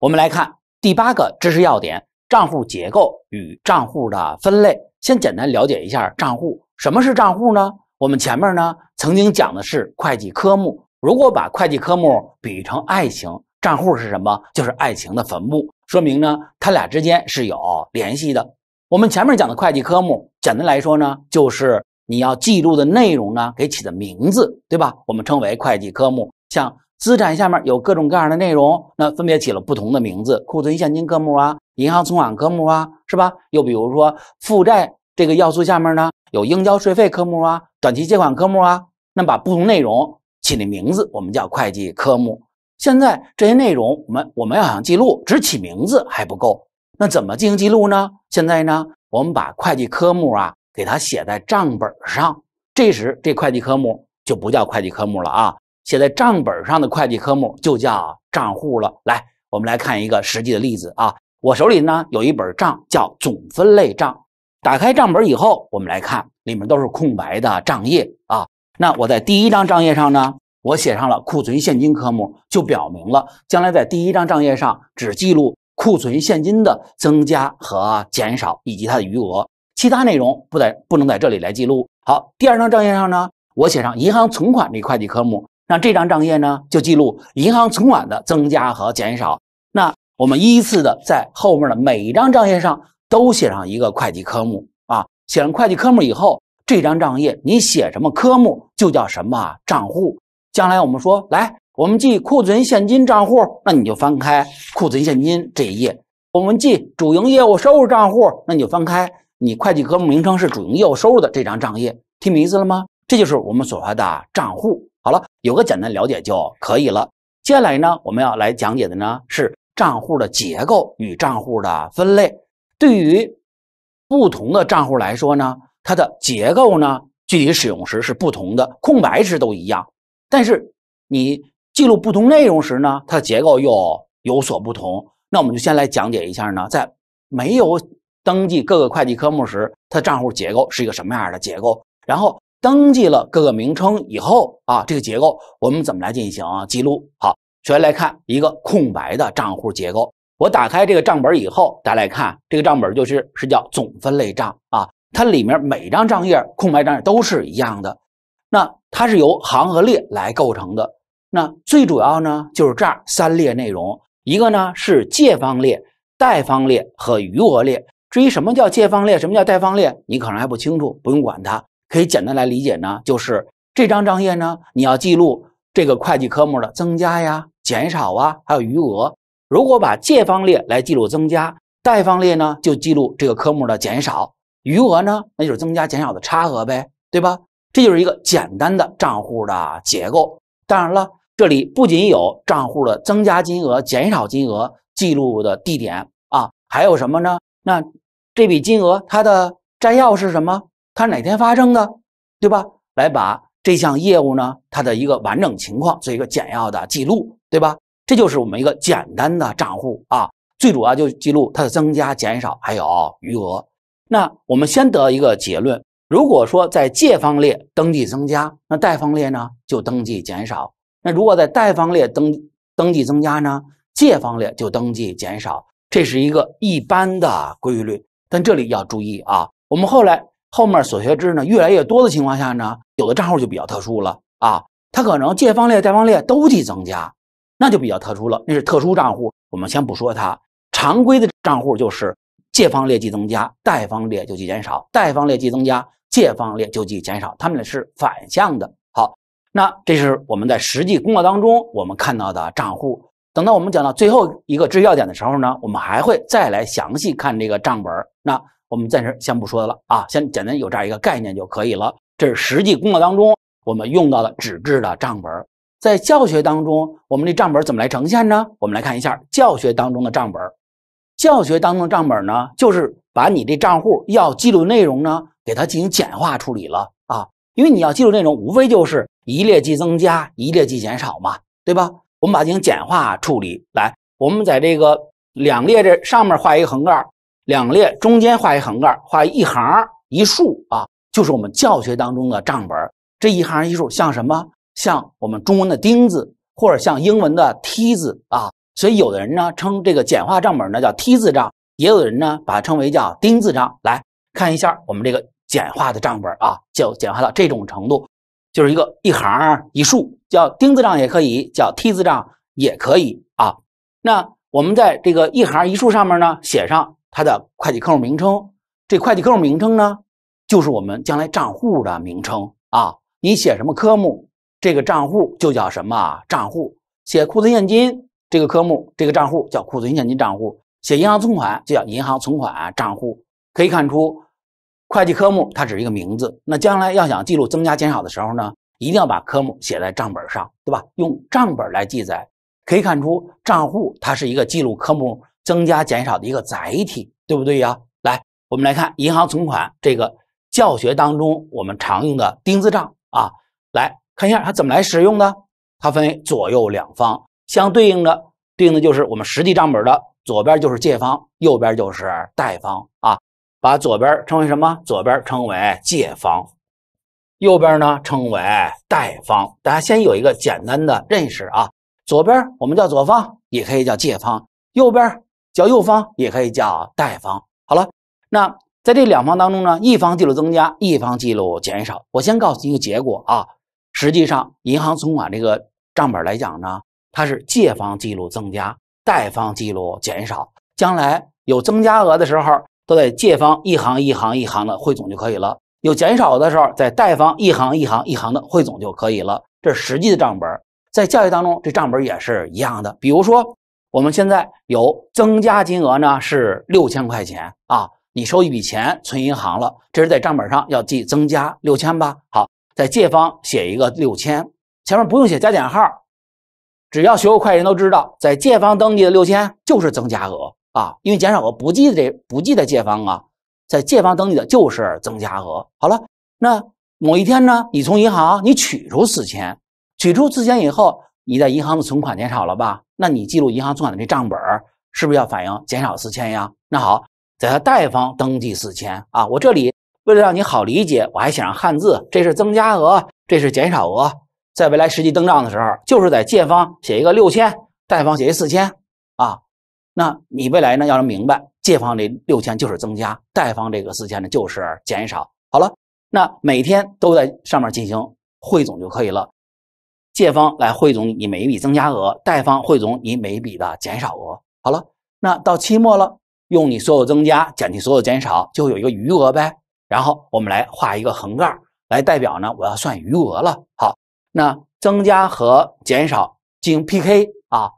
我们来看第八个知识要点：账户结构与账户的分类。先简单了解一下账户。什么是账户呢？我们前面呢曾经讲的是会计科目。如果把会计科目比喻成爱情，账户是什么？就是爱情的坟墓。说明呢，它俩之间是有联系的。我们前面讲的会计科目，简单来说呢，就是你要记录的内容呢，给起的名字，对吧？我们称为会计科目。像。资产下面有各种各样的内容，那分别起了不同的名字，库存现金科目啊，银行存款科目啊，是吧？又比如说负债这个要素下面呢，有应交税费科目啊，短期借款科目啊，那把不同内容起的名字，我们叫会计科目。现在这些内容，我们我们要想记录，只起名字还不够，那怎么进行记录呢？现在呢，我们把会计科目啊，给它写在账本上，这时这会计科目就不叫会计科目了啊。写在账本上的会计科目就叫账户了。来，我们来看一个实际的例子啊。我手里呢有一本账叫总分类账，打开账本以后，我们来看里面都是空白的账页啊。那我在第一张账页上呢，我写上了库存现金科目，就表明了将来在第一张账页上只记录库存现金的增加和减少以及它的余额，其他内容不在不能在这里来记录。好，第二张账页上呢，我写上银行存款这会计科目。那这张账页呢，就记录银行存款的增加和减少。那我们依次的在后面的每一张账页上都写上一个会计科目啊。写上会计科目以后，这张账页你写什么科目就叫什么账户。将来我们说来我们记库存现金账户，那你就翻开库存现金这一页。我们记主营业务收入账户，那你就翻开你会计科目名称是主营业务收入的这张账页。听明白了吗？这就是我们所说的账户。好了，有个简单了解就可以了。接下来呢，我们要来讲解的呢是账户的结构与账户的分类。对于不同的账户来说呢，它的结构呢，具体使用时是不同的，空白时都一样。但是你记录不同内容时呢，它的结构又有所不同。那我们就先来讲解一下呢，在没有登记各个会计科目时，它账户结构是一个什么样的结构，然后。登记了各个名称以后啊，这个结构我们怎么来进行记录？好，首先来看一个空白的账户结构。我打开这个账本以后，大家来看这个账本就是是叫总分类账啊，它里面每张账页空白账页都是一样的。那它是由行和列来构成的。那最主要呢就是这儿三列内容，一个呢是借方列、贷方列和余额列。至于什么叫借方列，什么叫贷方列，你可能还不清楚，不用管它。可以简单来理解呢，就是这张账页呢，你要记录这个会计科目的增加呀、减少啊，还有余额。如果把借方列来记录增加，贷方列呢就记录这个科目的减少，余额呢那就是增加减少的差额呗，对吧？这就是一个简单的账户的结构。当然了，这里不仅有账户的增加金额、减少金额记录的地点啊，还有什么呢？那这笔金额它的摘要是什么？它哪天发生的，对吧？来把这项业务呢，它的一个完整情况做一个简要的记录，对吧？这就是我们一个简单的账户啊，最主要就记录它的增加、减少还有余额。那我们先得一个结论：如果说在借方列登记增加，那贷方列呢就登记减少；那如果在贷方列登登记增加呢，借方列就登记减少。这是一个一般的规律，但这里要注意啊，我们后来。后面所学知呢越来越多的情况下呢，有的账户就比较特殊了啊，它可能借方列、贷方列都去增加，那就比较特殊了，那是特殊账户。我们先不说它，常规的账户就是借方列即增加，贷方列就即减少；贷方列即增加，借方列就即减少，它们是反向的。好，那这是我们在实际工作当中我们看到的账户。等到我们讲到最后一个知识点的时候呢，我们还会再来详细看这个账本。那。我们暂时先不说了啊，先简单有这样一个概念就可以了。这是实际工作当中我们用到的纸质的账本。在教学当中，我们这账本怎么来呈现呢？我们来看一下教学当中的账本。教学当中的账本呢，就是把你这账户要记录内容呢，给它进行简化处理了啊。因为你要记录内容，无非就是一列记增加，一列记减少嘛，对吧？我们把它进行简化处理。来，我们在这个两列这上面画一个横杠。两列中间画一横杠，画一行一竖啊，就是我们教学当中的账本。这一行一竖像什么？像我们中文的丁字，或者像英文的梯字啊。所以有的人呢称这个简化账本呢叫梯字账，也有人呢把它称为叫丁字账。来看一下我们这个简化的账本啊，就简化到这种程度，就是一个一行一竖，叫丁字账也可以，叫梯字账也可以啊。那我们在这个一行一竖上面呢写上。它的会计科目名称，这会计科目名称呢，就是我们将来账户的名称啊。你写什么科目，这个账户就叫什么账户。写库存现金这个科目，这个账户叫库存现金账户；写银行存款就叫银行存款账户。可以看出，会计科目它只是一个名字。那将来要想记录增加减少的时候呢，一定要把科目写在账本上，对吧？用账本来记载。可以看出，账户它是一个记录科目。增加减少的一个载体，对不对呀？来，我们来看银行存款这个教学当中我们常用的钉子账啊，来看一下它怎么来使用的。它分为左右两方，相对应的对应的就是我们实际账本的左边就是借方，右边就是贷方啊。把左边称为什么？左边称为借方，右边呢称为贷方。大家先有一个简单的认识啊。左边我们叫左方，也可以叫借方；右边。叫右方也可以叫贷方。好了，那在这两方当中呢，一方记录增加，一方记录减少。我先告诉你一个结果啊，实际上银行存款这个账本来讲呢，它是借方记录增加，贷方记录减少。将来有增加额的时候，都在借方一行一行一行的汇总就可以了；有减少的时候，在贷方一行一行一行的汇总就可以了。这是实际的账本，在教育当中，这账本也是一样的。比如说。我们现在有增加金额呢，是六千块钱啊。你收一笔钱存银行了，这是在账本上要记增加六千吧？好，在借方写一个六千，前面不用写加减号，只要学过会计人都知道，在借方登记的六千就是增加额啊，因为减少额不记这不记在借方啊，在借方登记的就是增加额。好了，那某一天呢，你从银行你取出四千，取出四千以后，你在银行的存款减少了吧？那你记录银行存款的这账本是不是要反映减少四千呀？那好，在它贷方登记四千啊。我这里为了让你好理解，我还写上汉字，这是增加额，这是减少额。在未来实际登账的时候，就是在借方写一个六千，贷方写一四千啊。那你未来呢，要能明白借方这六千就是增加，贷方这个四千呢就是减少。好了，那每天都在上面进行汇总就可以了。借方来汇总你每一笔增加额，贷方汇总你每一笔的减少额。好了，那到期末了，用你所有增加减去所有减少，就有一个余额呗。然后我们来画一个横杠，来代表呢，我要算余额了。好，那增加和减少进行 PK 啊，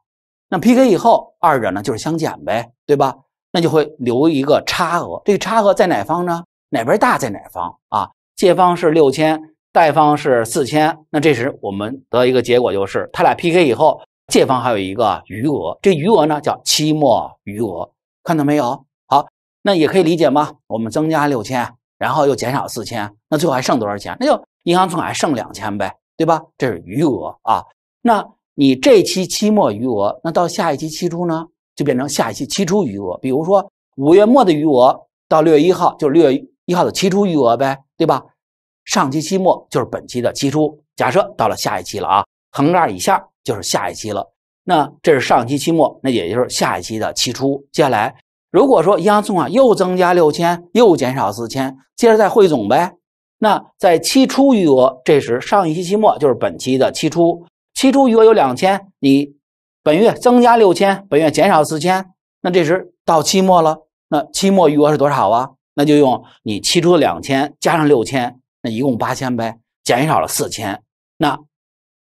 那 PK 以后，二者呢就是相减呗，对吧？那就会留一个差额，这个差额在哪方呢？哪边大在哪方啊？借方是六千。贷方是四千，那这时我们得一个结果就是，他俩 PK 以后，借方还有一个余额，这余额呢叫期末余额，看到没有？好，那也可以理解吗？我们增加六千，然后又减少四千，那最后还剩多少钱？那就银行存款还剩两千呗，对吧？这是余额啊。那你这期期末余额，那到下一期期初呢，就变成下一期期初余额。比如说五月末的余额到六月一号，就是六月一号的期初余额呗，对吧？上期期末就是本期的期初。假设到了下一期了啊，横杠以下就是下一期了。那这是上期期末，那也就是下一期的期初。接下来，如果说银行存款又增加六千，又减少四千，接着再汇总呗。那在期初余额，这时上一期期末就是本期的期初，期初余额有两千，你本月增加六千，本月减少四千，那这时到期末了，那期末余额是多少啊？那就用你期初的两千加上六千。那一共八千呗，减少了四千，那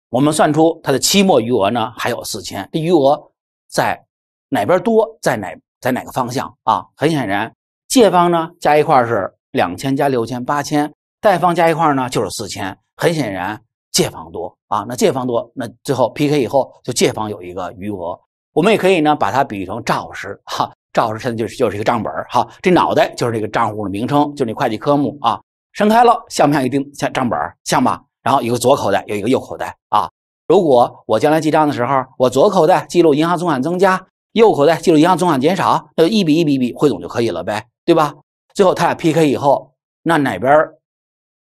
我们算出它的期末余额呢，还有四千。这余额在哪边多，在哪在哪个方向啊？很显然，借方呢加一块是两千加六千八千，贷方加一块呢就是四千。很显然借方多啊，那借方多，那最后 P K 以后就借方有一个余额。我们也可以呢把它比喻成老师哈，老师现在就是就是一个账本哈，这脑袋就是这个账户的名称，就是那会计科目啊。伸开了，像不像一个丁像账本像吧？然后一个左口袋，有一个右口袋啊。如果我将来记账的时候，我左口袋记录银行存款增加，右口袋记录银行存款减少，那就一笔一笔笔汇总就可以了呗，对吧？最后他俩 PK 以后，那哪边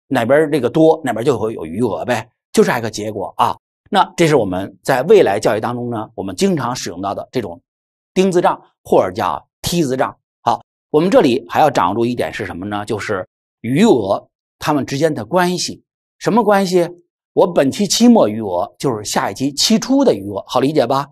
哪边这个多，哪边就会有余额呗，就是这个结果啊。那这是我们在未来教育当中呢，我们经常使用到的这种丁字账或者叫梯字账。好，我们这里还要掌握住一点是什么呢？就是。余额，它们之间的关系什么关系？我本期期末余额就是下一期期初的余额，好理解吧？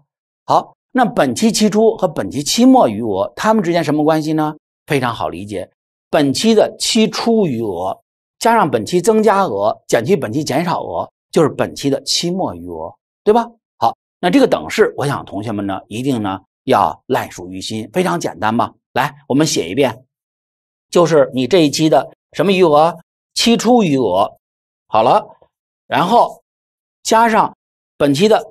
好，那本期期初和本期期末余额它们之间什么关系呢？非常好理解，本期的期初余额加上本期增加额，减去本期减少额，就是本期的期末余额，对吧？好，那这个等式，我想同学们呢一定呢要烂熟于心，非常简单吧？来，我们写一遍，就是你这一期的。什么余额？期初余额，好了，然后加上本期的，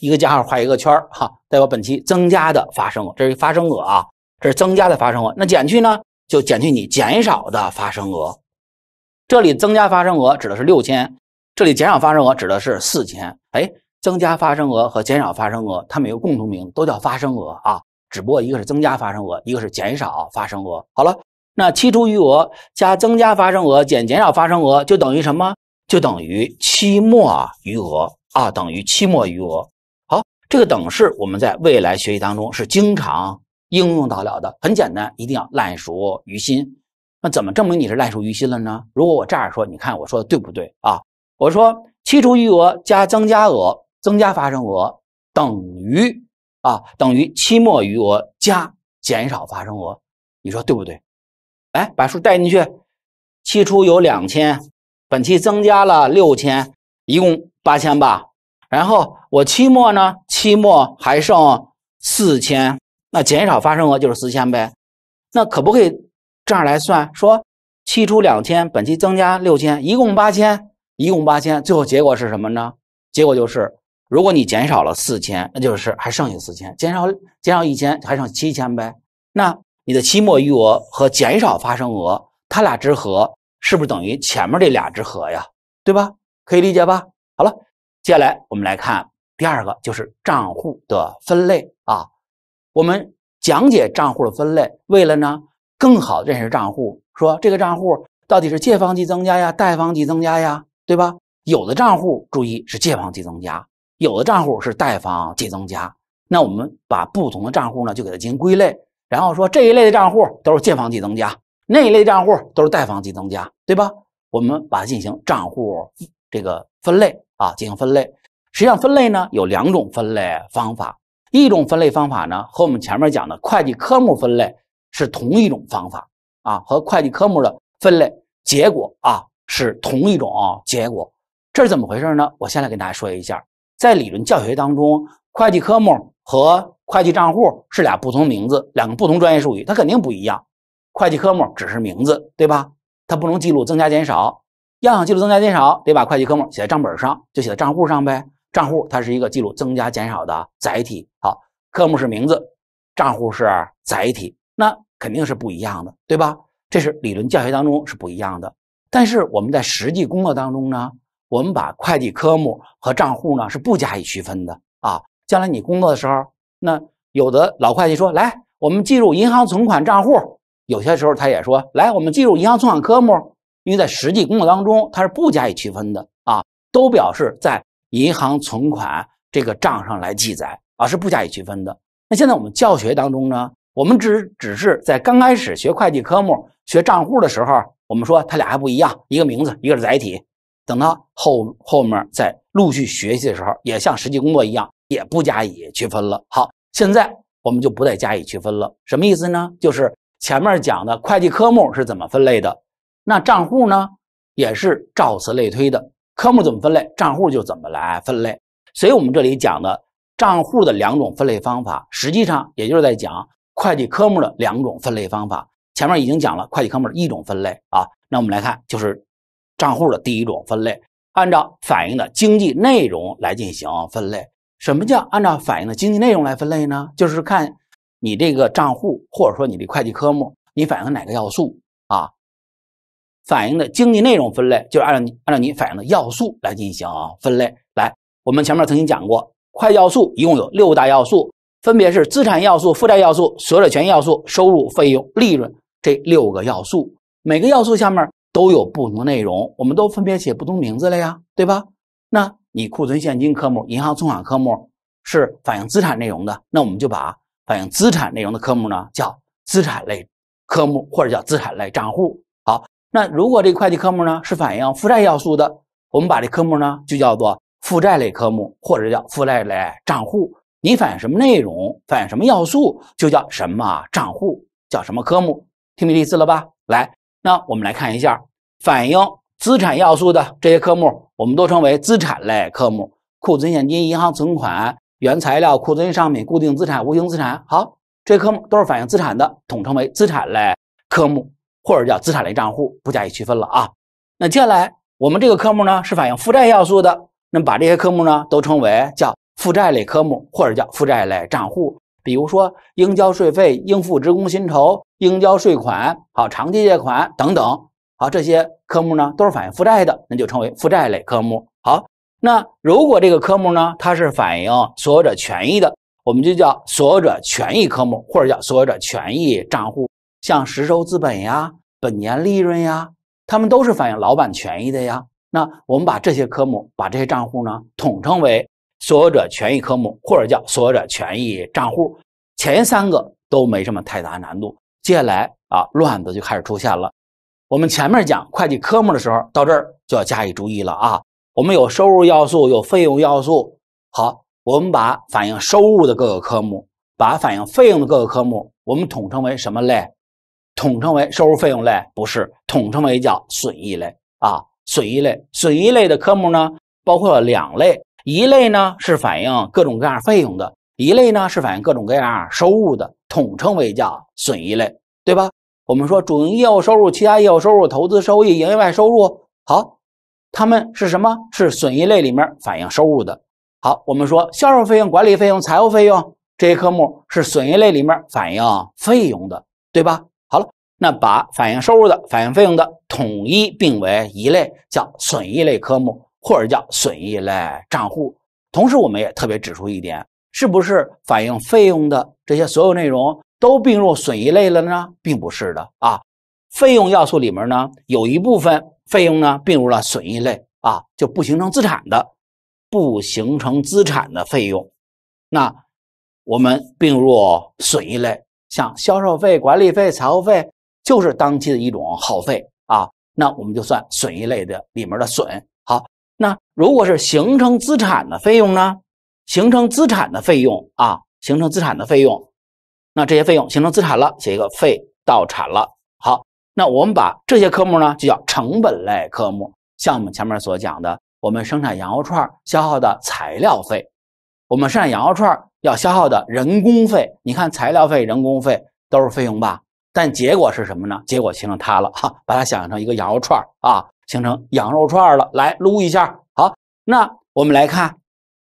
一个加号画一个圈哈，代表本期增加的发生额，这是发生额啊，这是增加的发生额。那减去呢，就减去你减少的发生额。这里增加发生额指的是六千，这里减少发生额指的是四千。哎，增加发生额和减少发生额它们有共同名，都叫发生额啊，只不过一个是增加发生额，一个是减少发生额。好了。那期初余额加增加发生额减减少发生额就等于什么？就等于期末余额啊，等于期末余额。好，这个等式我们在未来学习当中是经常应用到了的，很简单，一定要烂熟于心。那怎么证明你是烂熟于心了呢？如果我这样说，你看我说的对不对啊？我说期初余额加增加额增加发生额等于啊等于期末余额加减少发生额，你说对不对？哎，把数带进去，期初有两千，本期增加了六千，一共八千吧。然后我期末呢，期末还剩四千，那减少发生额就是四千呗。那可不可以这样来算？说期初两千，本期增加六千，一共八千，一共八千。最后结果是什么呢？结果就是，如果你减少了四千，那就是还剩下四千。减少减少一千，还剩七千呗。那？你的期末余额和减少发生额，它俩之和是不是等于前面这俩之和呀？对吧？可以理解吧？好了，接下来我们来看第二个，就是账户的分类啊。我们讲解账户的分类，为了呢更好认识账户，说这个账户到底是借方记增加呀，贷方记增加呀，对吧？有的账户注意是借方记增加，有的账户是贷方记增加。那我们把不同的账户呢，就给它进行归类。然后说这一类的账户都是借方计增加，那一类账户都是贷方计增加，对吧？我们把它进行账户这个分类啊，进行分类。实际上分类呢有两种分类方法，一种分类方法呢和我们前面讲的会计科目分类是同一种方法啊，和会计科目的分类结果啊是同一种结果。这是怎么回事呢？我先来跟大家说一下，在理论教学当中，会计科目和。会计账户是俩不同名字，两个不同专业术语，它肯定不一样。会计科目只是名字，对吧？它不能记录增加减少。要想记录增加减少，得把会计科目写在账本上，就写在账户上呗。账户它是一个记录增加减少的载体。好，科目是名字，账户是载体，那肯定是不一样的，对吧？这是理论教学当中是不一样的。但是我们在实际工作当中呢，我们把会计科目和账户呢是不加以区分的啊。将来你工作的时候，那有的老会计说：“来，我们计入银行存款账户。”有些时候他也说：“来，我们计入银行存款科目。”因为在实际工作当中，他是不加以区分的啊，都表示在银行存款这个账上来记载啊，是不加以区分的。那现在我们教学当中呢，我们只只是在刚开始学会计科目、学账户的时候，我们说他俩还不一样，一个名字，一个是载体。等到后后面再陆续学习的时候，也像实际工作一样。也不加以区分了。好，现在我们就不再加以区分了。什么意思呢？就是前面讲的会计科目是怎么分类的，那账户呢，也是照此类推的。科目怎么分类，账户就怎么来分类。所以，我们这里讲的账户的两种分类方法，实际上也就是在讲会计科目的两种分类方法。前面已经讲了会计科目的一种分类啊，那我们来看，就是账户的第一种分类，按照反映的经济内容来进行分类。什么叫按照反映的经济内容来分类呢？就是看你这个账户，或者说你的会计科目，你反映哪个要素啊？反映的经济内容分类，就是按照你按照你反映的要素来进行分类。来，我们前面曾经讲过，会计要素一共有六大要素，分别是资产要素、负债要素、所有者权益要素、收入、费用、利润这六个要素。每个要素下面都有不同的内容，我们都分别写不同名字了呀，对吧？那。你库存现金科目、银行存款科目是反映资产内容的，那我们就把反映资产内容的科目呢叫资产类科目，或者叫资产类账户。好，那如果这个会计科目呢是反映负债要素的，我们把这科目呢就叫做负债类科目，或者叫负债类账户。你反映什么内容，反映什么要素，就叫什么账户，叫什么科目。听明白意思了吧？来，那我们来看一下反映。资产要素的这些科目，我们都称为资产类科目，库存现金、银行存款、原材料、库存商品、固定资产、无形资产，好，这些科目都是反映资产的，统称为资产类科目，或者叫资产类账户，不加以区分了啊。那接下来我们这个科目呢，是反映负债要素的，那么把这些科目呢，都称为叫负债类科目，或者叫负债类账户，比如说应交税费、应付职工薪酬、应交税款，好，长期借款等等。好，这些科目呢都是反映负债的，那就称为负债类科目。好，那如果这个科目呢，它是反映所有者权益的，我们就叫所有者权益科目，或者叫所有者权益账户。像实收资本呀、本年利润呀，它们都是反映老板权益的呀。那我们把这些科目、把这些账户呢，统称为所有者权益科目，或者叫所有者权益账户。前三个都没什么太大难度，接下来啊，乱子就开始出现了。我们前面讲会计科目的时候，到这儿就要加以注意了啊。我们有收入要素，有费用要素。好，我们把反映收入的各个科目，把反映费用的各个科目，我们统称为什么类？统称为收入费用类？不是，统称为叫损益类啊。损益类，损益类的科目呢，包括两类，一类呢是反映各种各样费用的，一类呢是反映各种各样收入的，统称为叫损益类，对吧？我们说主营业务收入、其他业务收入、投资收益、营业外收入，好，它们是什么？是损益类里面反映收入的。好，我们说销售费用、管理费用、财务费用这些科目是损益类里面反映费用的，对吧？好了，那把反映收入的、反映费用的统一并为一类，叫损益类科目或者叫损益类账户。同时，我们也特别指出一点，是不是反映费用的这些所有内容？都并入损益类了呢？并不是的啊，费用要素里面呢有一部分费用呢并入了损益类啊，就不形成资产的，不形成资产的费用，那我们并入损益类，像销售费、管理费、财务费就是当期的一种耗费啊，那我们就算损益类的里面的损。好，那如果是形成资产的费用呢？形成资产的费用啊，形成资产的费用。那这些费用形成资产了，写一个费到产了。好，那我们把这些科目呢，就叫成本类科目。像我们前面所讲的，我们生产羊肉串消耗的材料费，我们生产羊肉串要消耗的人工费，你看材料费、人工费都是费用吧？但结果是什么呢？结果形成它了哈，把它想象成一个羊肉串啊，形成羊肉串了，来撸一下。好，那我们来看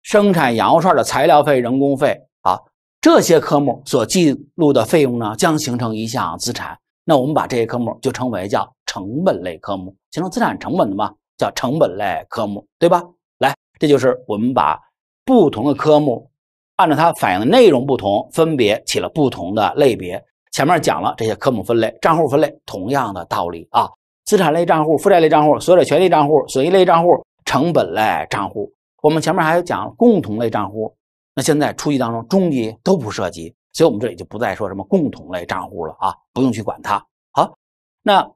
生产羊肉串的材料费、人工费。好。这些科目所记录的费用呢，将形成一项资产。那我们把这些科目就称为叫成本类科目，形成资产成本的嘛，叫成本类科目，对吧？来，这就是我们把不同的科目按照它反映的内容不同，分别起了不同的类别。前面讲了这些科目分类，账户分类，同样的道理啊。资产类账户、负债类账户、所有者权益账户、损益类账户、成本类账户，我们前面还讲共同类账户。那现在初级当中、中级都不涉及，所以我们这里就不再说什么共同类账户了啊，不用去管它。好，那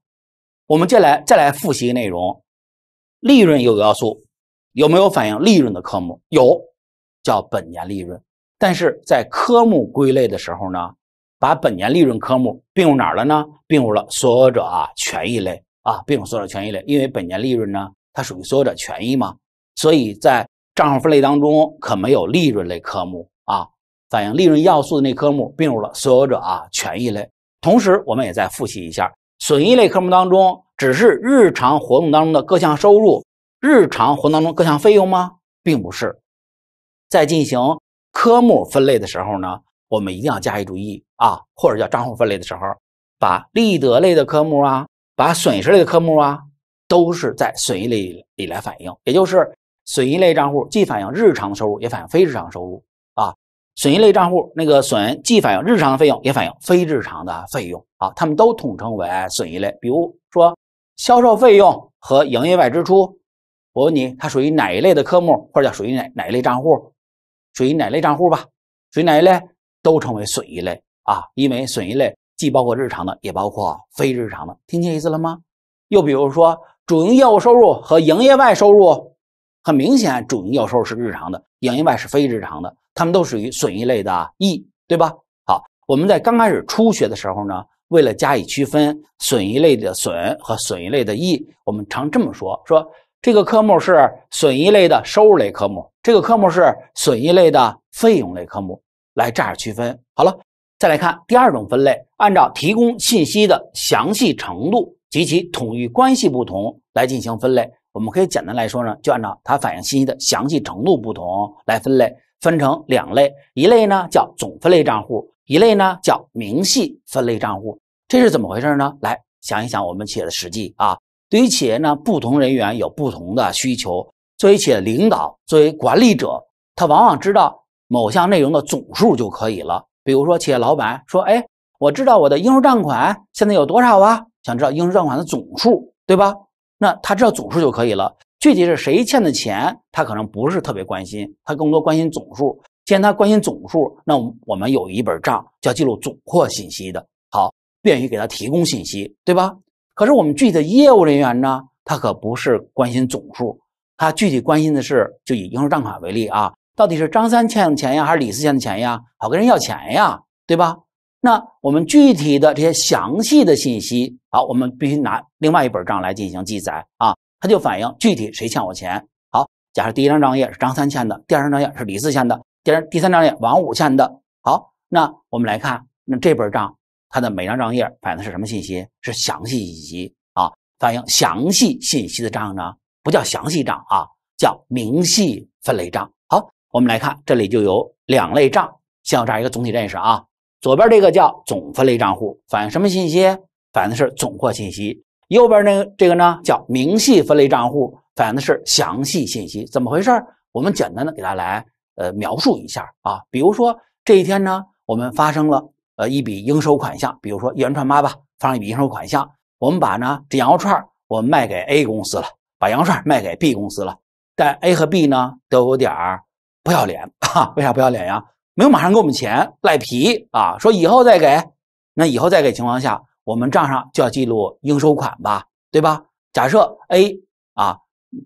我们接下来再来复习内容，利润有个要素，有没有反映利润的科目？有，叫本年利润。但是在科目归类的时候呢，把本年利润科目并入哪儿了呢？并入了所有者啊权益类啊，并入所有者权益类，因为本年利润呢，它属于所有者权益嘛，所以在。账户分类当中可没有利润类科目啊，反映利润要素的那科目并入了所有者啊权益类。同时，我们也在复习一下损益类科目当中，只是日常活动当中的各项收入、日常活动当中各项费用吗？并不是。在进行科目分类的时候呢，我们一定要加以注意啊，或者叫账户分类的时候，把利得类的科目啊，把损失类的科目啊，都是在损益类里来反映，也就是。损益类账户既反映日常收入，也反映非日常收入啊。损益类账户那个损，既反映日常的费用，也反映非日常的费用。啊。他们都统称为损益类。比如说销售费用和营业外支出，我问你，它属于哪一类的科目，或者叫属于哪哪一类账户？属于哪类账户吧？属于哪一类都称为损益类啊，因为损益类既包括日常的，也包括非日常的。听清意思了吗？又比如说主营业务收入和营业外收入。很明显，主营业务收入是日常的，营业外是非日常的，他们都属于损益类的益，对吧？好，我们在刚开始初学的时候呢，为了加以区分损益类的损和损益类的益，我们常这么说：说这个科目是损益类的收入类科目，这个科目是损益类的费用类科目，来这样区分。好了，再来看第二种分类，按照提供信息的详细程度及其统一关系不同来进行分类。我们可以简单来说呢，就按照它反映信息的详细程度不同来分类，分成两类，一类呢叫总分类账户，一类呢叫明细分类账户。这是怎么回事呢？来想一想我们企业的实际啊，对于企业呢，不同人员有不同的需求。作为企业领导，作为管理者，他往往知道某项内容的总数就可以了。比如说企业老板说：“哎，我知道我的应收账款现在有多少啊？想知道应收账款的总数，对吧？”那他知道总数就可以了，具体是谁欠的钱，他可能不是特别关心，他更多关心总数。既然他关心总数，那我们有一本账叫记录总货信息的，好，便于给他提供信息，对吧？可是我们具体的业务人员呢，他可不是关心总数，他具体关心的是，就以应收账款为例啊，到底是张三欠的钱呀，还是李四欠的钱呀，好跟人要钱呀，对吧？那我们具体的这些详细的信息，好，我们必须拿另外一本账来进行记载啊，它就反映具体谁欠我钱。好，假设第一张账页是张三欠的，第二张账页是李四欠的，第二第三张页王五欠的。好，那我们来看，那这本账它的每张账页反映的是什么信息？是详细以及啊，反映详细信息的账呢，不叫详细账啊，叫明细分类账。好，我们来看，这里就有两类账，先有这样一个总体认识啊。左边这个叫总分类账户，反映什么信息？反映是总括信息。右边那个这个呢叫明细分类账户，反映的是详细信息。怎么回事？我们简单的给大家来呃描述一下啊。比如说这一天呢，我们发生了呃一笔应收款项，比如说袁串妈吧，发生一笔应收款项。我们把呢这羊肉串我们卖给 A 公司了，把羊肉串卖给 B 公司了。但 A 和 B 呢都有点不要脸，为 啥不要脸呀？没有马上给我们钱，赖皮啊！说以后再给，那以后再给情况下，我们账上就要记录应收款吧，对吧？假设 A 啊，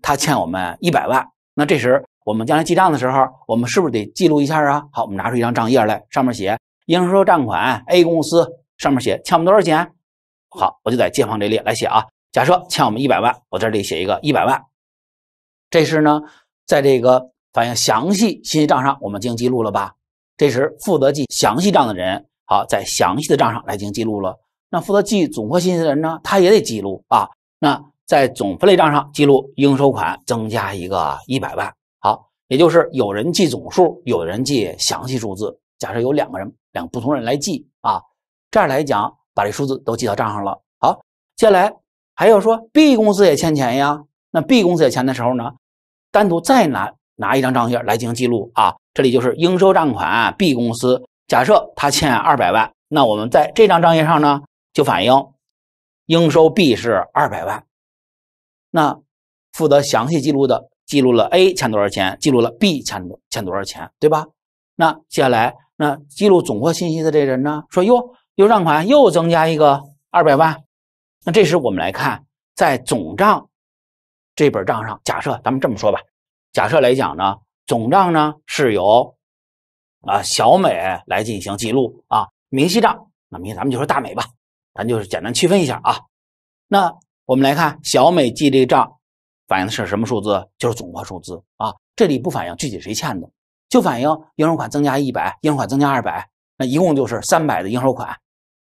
他欠我们一百万，那这时我们将来记账的时候，我们是不是得记录一下啊？好，我们拿出一张账页来，上面写应收账款 A 公司，上面写欠我们多少钱？好，我就在借方这列来写啊。假设欠我们一百万，我在这里写一个一百万，这是呢，在这个反映详细信息账上我们进行记录了吧？这时负责记详细账的人，好，在详细的账上来进行记录了。那负责记总括信息的人呢，他也得记录啊。那在总分类账上记录应收款增加一个一百万，好，也就是有人记总数，有人记详细数字。假设有两个人，两个不同人来记啊，这样来讲，把这数字都记到账上了。好，接下来还要说 B 公司也欠钱呀。那 B 公司也欠的时候呢，单独再拿拿一张账页来进行记录啊。这里就是应收账款 B 公司，假设他欠二百万，那我们在这张账页上呢就反映应收 B 是二百万。那负责详细记录的记录了 A 欠多少钱，记录了 B 欠多欠多少钱，对吧？那接下来，那记录总括信息的这人呢，说哟，又账款又增加一个二百万。那这时我们来看，在总账这本账上，假设咱们这么说吧，假设来讲呢。总账呢是由啊小美来进行记录啊，明细账那明咱们就说大美吧，咱就是简单区分一下啊。那我们来看小美记这账，反映的是什么数字？就是总和数字啊，这里不反映具体谁欠的，就反映应收款增加一百，应收款增加二百，那一共就是三百的应收款，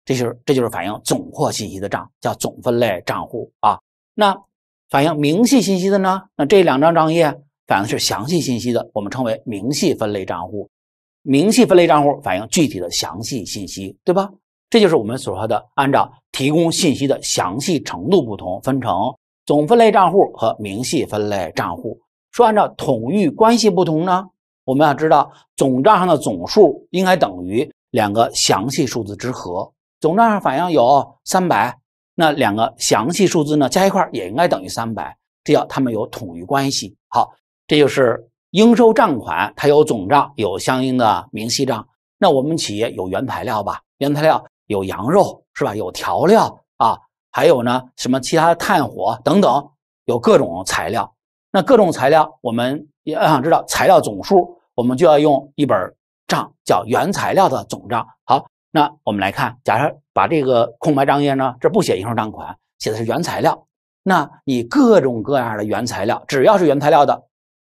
这就是这就是反映总货信息的账，叫总分类账户啊。那反映明细信息的呢？那这两张账页。反映是详细信息的，我们称为明细分类账户。明细分类账户反映具体的详细信息，对吧？这就是我们所说的按照提供信息的详细程度不同，分成总分类账户和明细分类账户。说按照统域关系不同呢，我们要知道总账上的总数应该等于两个详细数字之和。总账上反映有三百，那两个详细数字呢加一块也应该等于三百，这叫它们有统一关系。好。这就是应收账款，它有总账，有相应的明细账。那我们企业有原材料吧？原材料有羊肉是吧？有调料啊，还有呢，什么其他的炭火等等，有各种材料。那各种材料，我们也想知道材料总数，我们就要用一本账叫原材料的总账。好，那我们来看，假设把这个空白账页呢，这不写应收账款，写的是原材料。那你各种各样的原材料，只要是原材料的。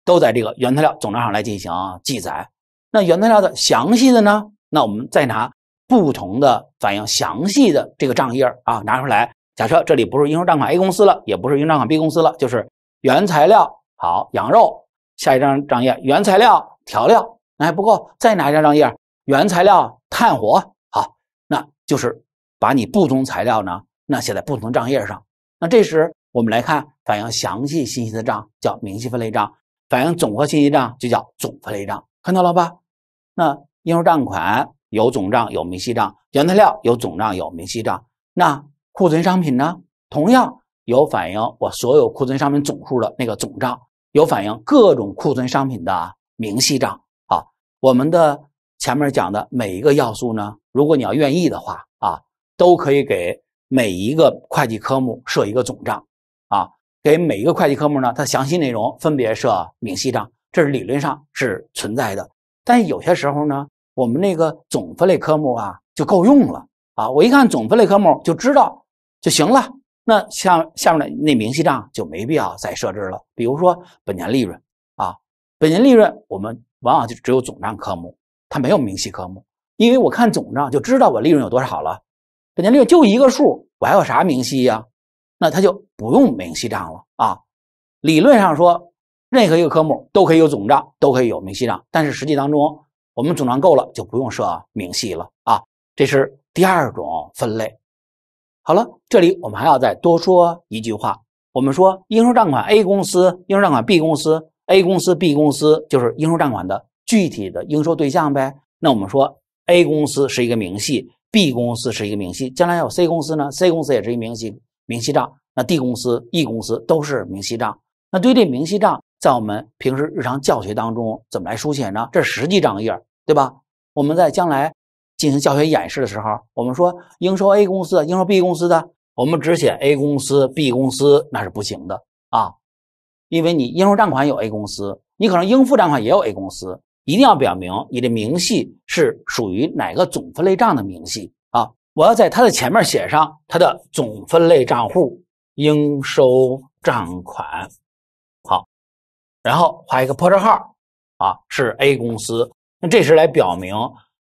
都在这个原材料总账上来进行记载。那原材料的详细的呢？那我们再拿不同的反映详细的这个账页啊拿出来。假设这里不是应收账款 A 公司了，也不是应收账款 B 公司了，就是原材料好羊肉。下一张账页原材料调料那还不够，再拿一张账页原材料炭火好，那就是把你不同材料呢那写在不同账页上。那这时我们来看反映详细信息的账叫明细分类账。反映总和信息账就叫总分类账，看到了吧？那应收账款有总账有明细账，原材料有总账有明细账，那库存商品呢？同样有反映我所有库存商品总数的那个总账，有反映各种库存商品的明细账。啊，我们的前面讲的每一个要素呢，如果你要愿意的话，啊，都可以给每一个会计科目设一个总账，啊。给每一个会计科目呢，它详细内容分别设明细账，这是理论上是存在的。但有些时候呢，我们那个总分类科目啊就够用了啊。我一看总分类科目就知道就行了。那像下面的那明细账就没必要再设置了。比如说本年利润啊，本年利润我们往往就只有总账科目，它没有明细科目，因为我看总账就知道我利润有多少了。本年利润就一个数，我还有啥明细呀？那他就。不用明细账了啊！理论上说，任何一个科目都可以有总账，都可以有明细账。但是实际当中，我们总账够了，就不用设明细了啊！这是第二种分类。好了，这里我们还要再多说一句话。我们说应收账款 A 公司、应收账款 B 公司，A 公司、B 公司就是应收账款的具体的应收对象呗。那我们说 A 公司是一个明细，B 公司是一个明细。将来有 C 公司呢？C 公司也是一个明细明细账。那 D 公司、E 公司都是明细账。那对这明细账，在我们平时日常教学当中怎么来书写呢？这十几张页对吧？我们在将来进行教学演示的时候，我们说应收 A 公司、应收 B 公司的，我们只写 A 公司、B 公司那是不行的啊，因为你应收账款有 A 公司，你可能应付账款也有 A 公司，一定要表明你的明细是属于哪个总分类账的明细啊！我要在它的前面写上它的总分类账户。应收账款，好，然后画一个破折号，啊，是 A 公司，那这是来表明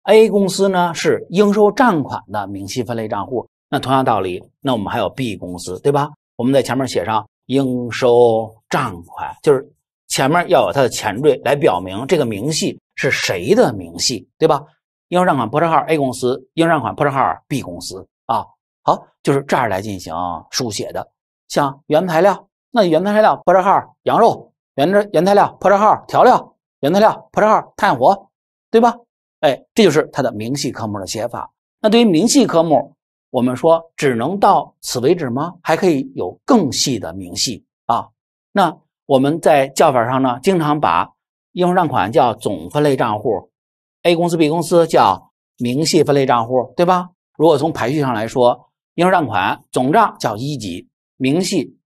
A 公司呢是应收账款的明细分类账户。那同样道理，那我们还有 B 公司，对吧？我们在前面写上应收账款，就是前面要有它的前缀来表明这个明细是谁的明细，对吧？应收账款破折号 A 公司，应收账款破折号 B 公司，啊。好，就是这儿来进行书写的，像原材料，那原材料破折号羊肉，原这原材料破折号调料，原材料破折号炭火，对吧？哎，这就是它的明细科目的写法。那对于明细科目，我们说只能到此为止吗？还可以有更细的明细啊。那我们在叫法上呢，经常把应收账款叫总分类账户，A 公司、B 公司叫明细分类账户，对吧？如果从排序上来说，应收账款总账叫一级明细，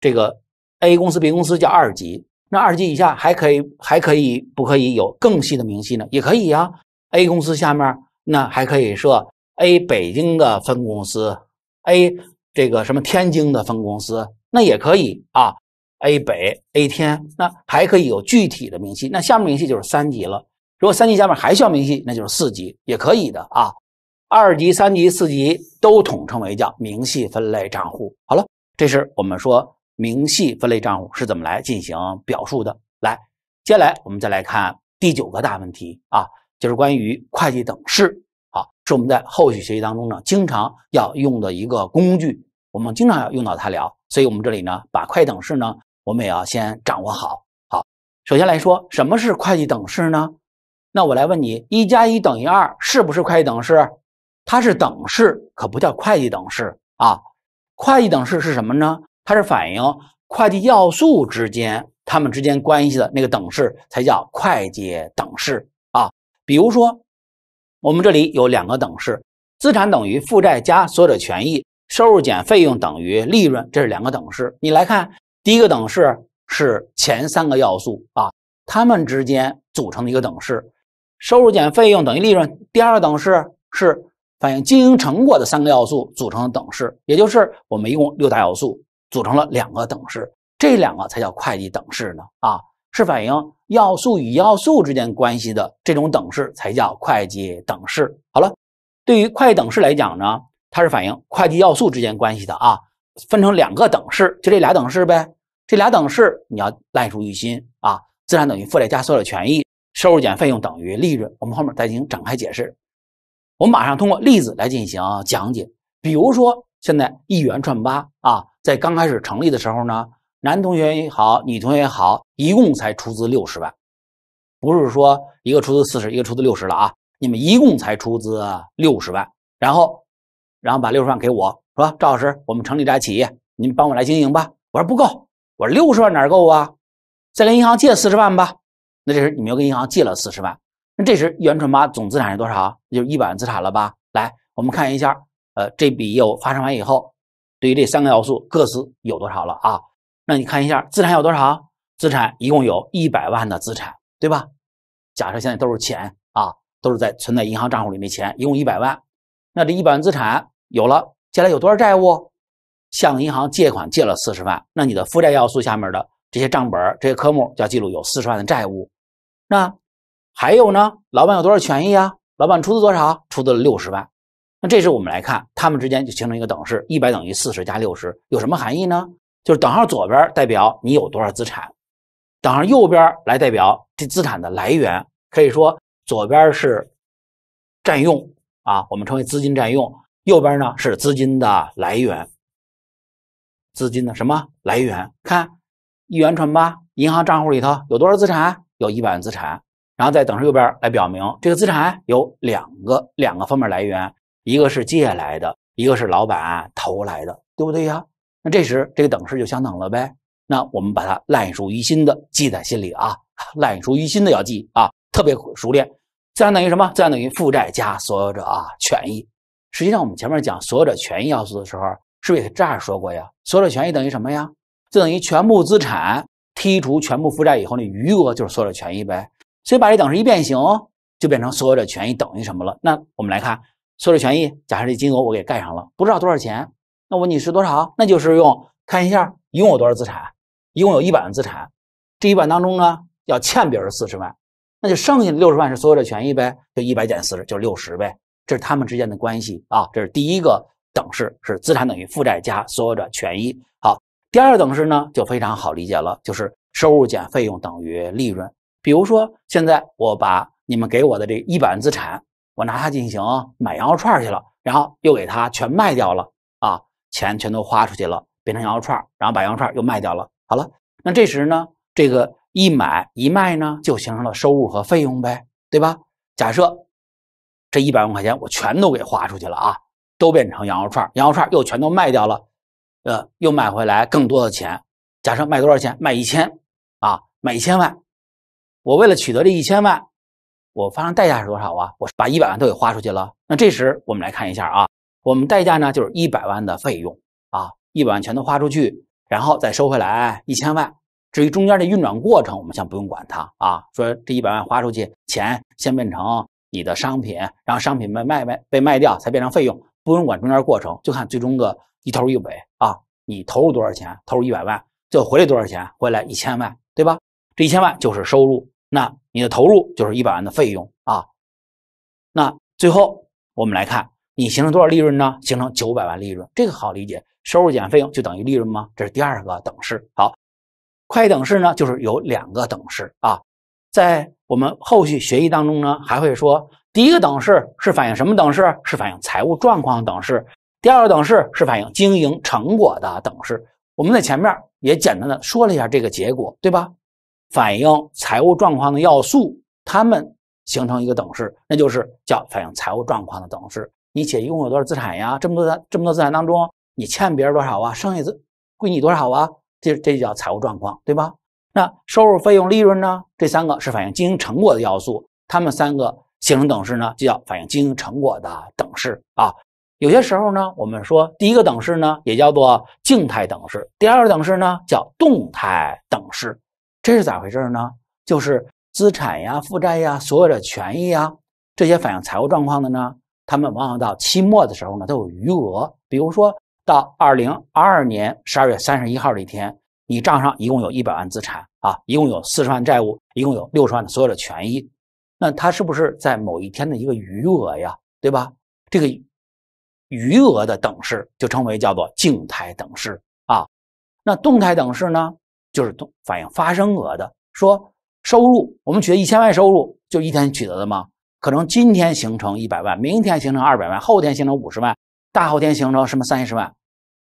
这个 A 公司 B 公司叫二级。那二级以下还可以还可以不可以有更细的明细呢？也可以啊。A 公司下面那还可以设 A 北京的分公司，A 这个什么天津的分公司，那也可以啊。A 北 A 天那还可以有具体的明细。那下面明细就是三级了。如果三级下面还需要明细，那就是四级也可以的啊。二级、三级、四级都统称为叫明细分类账户。好了，这是我们说明细分类账户是怎么来进行表述的。来，接下来我们再来看第九个大问题啊，就是关于会计等式。好，是我们在后续学习当中呢经常要用的一个工具，我们经常要用到它聊。所以，我们这里呢把会计等式呢，我们也要先掌握好。好，首先来说什么是会计等式呢？那我来问你，一加一等于二是不是会计等式？它是等式，可不叫会计等式啊！会计等式是什么呢？它是反映会计要素之间它们之间关系的那个等式，才叫会计等式啊！比如说，我们这里有两个等式：资产等于负债加所有者权益，收入减费用等于利润，这是两个等式。你来看，第一个等式是前三个要素啊，它们之间组成的一个等式：收入减费用等于利润。第二个等式是。反映经营成果的三个要素组成的等式，也就是我们一共六大要素组成了两个等式，这两个才叫会计等式呢。啊，是反映要素与要素之间关系的这种等式才叫会计等式。好了，对于会计等式来讲呢，它是反映会计要素之间关系的啊，分成两个等式，就这俩等式呗。这俩等式你要烂熟于心啊，资产等于负债加所有权益，收入减费用等于利润。我们后面再进行展开解释。我们马上通过例子来进行讲解。比如说，现在一元串八啊，在刚开始成立的时候呢，男同学也好，女同学也好，一共才出资六十万，不是说一个出资四十，一个出资六十了啊，你们一共才出资六十万，然后，然后把六十万给我，说赵老师，我们成立这家企业，您帮我来经营吧。我说不够，我说六十万哪够啊，再跟银行借四十万吧。那这时你们又跟银行借了四十万。那这时，一元纯八总资产是多少？就是一百万资产了吧？来，我们看一下，呃，这笔业务发生完以后，对于这三个要素各自有多少了啊？那你看一下，资产有多少？资产一共有一百万的资产，对吧？假设现在都是钱啊，都是在存在银行账户里面钱，一共一百万。那这一百万资产有了，接下来有多少债务？向银行借款借了四十万，那你的负债要素下面的这些账本这些科目要记录有四十万的债务。那？还有呢？老板有多少权益啊？老板出资多少？出资了六十万。那这时我们来看，他们之间就形成一个等式：一百等于四十加六十。有什么含义呢？就是等号左边代表你有多少资产，等号右边来代表这资产的来源。可以说，左边是占用啊，我们称为资金占用；右边呢是资金的来源。资金的什么来源？看一元存吧，银行账户里头有多少资产？有一百万资产。然后在等式右边来表明这个资产有两个两个方面来源，一个是借来的，一个是老板投来的，对不对呀？那这时这个等式就相等了呗。那我们把它烂熟于心的记在心里啊，烂熟于心的要记啊，特别熟练。自然等于什么？自然等于负债加所有者啊权益。实际上我们前面讲所有者权益要素的时候，是不是也这样说过呀？所有者权益等于什么呀？就等于全部资产剔除全部负债以后那余额就是所有者权益呗。所以把这等式一变形，就变成所有者权益等于什么了？那我们来看所有者权益，假设这金额我给盖上了，不知道多少钱？那问你是多少？那就是用看一下，一共有多少资产？一共有一百万资产，这一百当中呢，要欠别人四十万，那就剩下的六十万是所有者权益呗？就一百减四十，就是六十呗。这是他们之间的关系啊。这是第一个等式，是资产等于负债加所有者权益。好，第二等式呢就非常好理解了，就是收入减费用等于利润。比如说，现在我把你们给我的这一百万资产，我拿它进行买羊肉串去了，然后又给它全卖掉了啊，钱全都花出去了，变成羊肉串，然后把羊肉串又卖掉了。好了，那这时呢，这个一买一卖呢，就形成了收入和费用呗，对吧？假设这一百万块钱我全都给花出去了啊，都变成羊肉串，羊肉串又全都卖掉了，呃，又买回来更多的钱。假设卖多少钱？卖一千啊，卖一千万。我为了取得这一千万，我发生代价是多少啊？我把一百万都给花出去了。那这时我们来看一下啊，我们代价呢就是一百万的费用啊，一百万全都花出去，然后再收回来一千万。至于中间的运转过程，我们先不用管它啊。说这一百万花出去，钱先变成你的商品，然后商品被卖卖被卖掉才变成费用，不用管中间过程，就看最终的一头一尾啊。你投入多少钱？投入一百万，最后回来多少钱？回来一千万，对吧？这一千万就是收入。那你的投入就是一百万的费用啊，那最后我们来看你形成多少利润呢？形成九百万利润，这个好理解，收入减费用就等于利润吗？这是第二个等式。好，会计等式呢就是有两个等式啊，在我们后续学习当中呢还会说，第一个等式是反映什么等式？是反映财务状况等式。第二个等式是反映经营成果的等式。我们在前面也简单的说了一下这个结果，对吧？反映财务状况的要素，它们形成一个等式，那就是叫反映财务状况的等式。你业一共有多少资产呀？这么多的这么多资产当中，你欠别人多少啊？剩下资归你多少啊？这这就叫财务状况，对吧？那收入、费用、利润呢？这三个是反映经营成果的要素，它们三个形成等式呢，就叫反映经营成果的等式啊。有些时候呢，我们说第一个等式呢也叫做静态等式，第二个等式呢叫动态等式。这是咋回事呢？就是资产呀、负债呀、所有的权益呀，这些反映财务状况的呢，他们往往到期末的时候呢都有余额。比如说到二零二二年十二月三十一号这一天，你账上一共有一百万资产啊，一共有四十万债务，一共有六十万的所有的权益，那它是不是在某一天的一个余额呀？对吧？这个余额的等式就称为叫做静态等式啊。那动态等式呢？就是反映发生额的，说收入，我们取得一千万收入，就一天取得的吗？可能今天形成一百万，明天形成二百万，后天形成五十万，大后天形成什么三十万？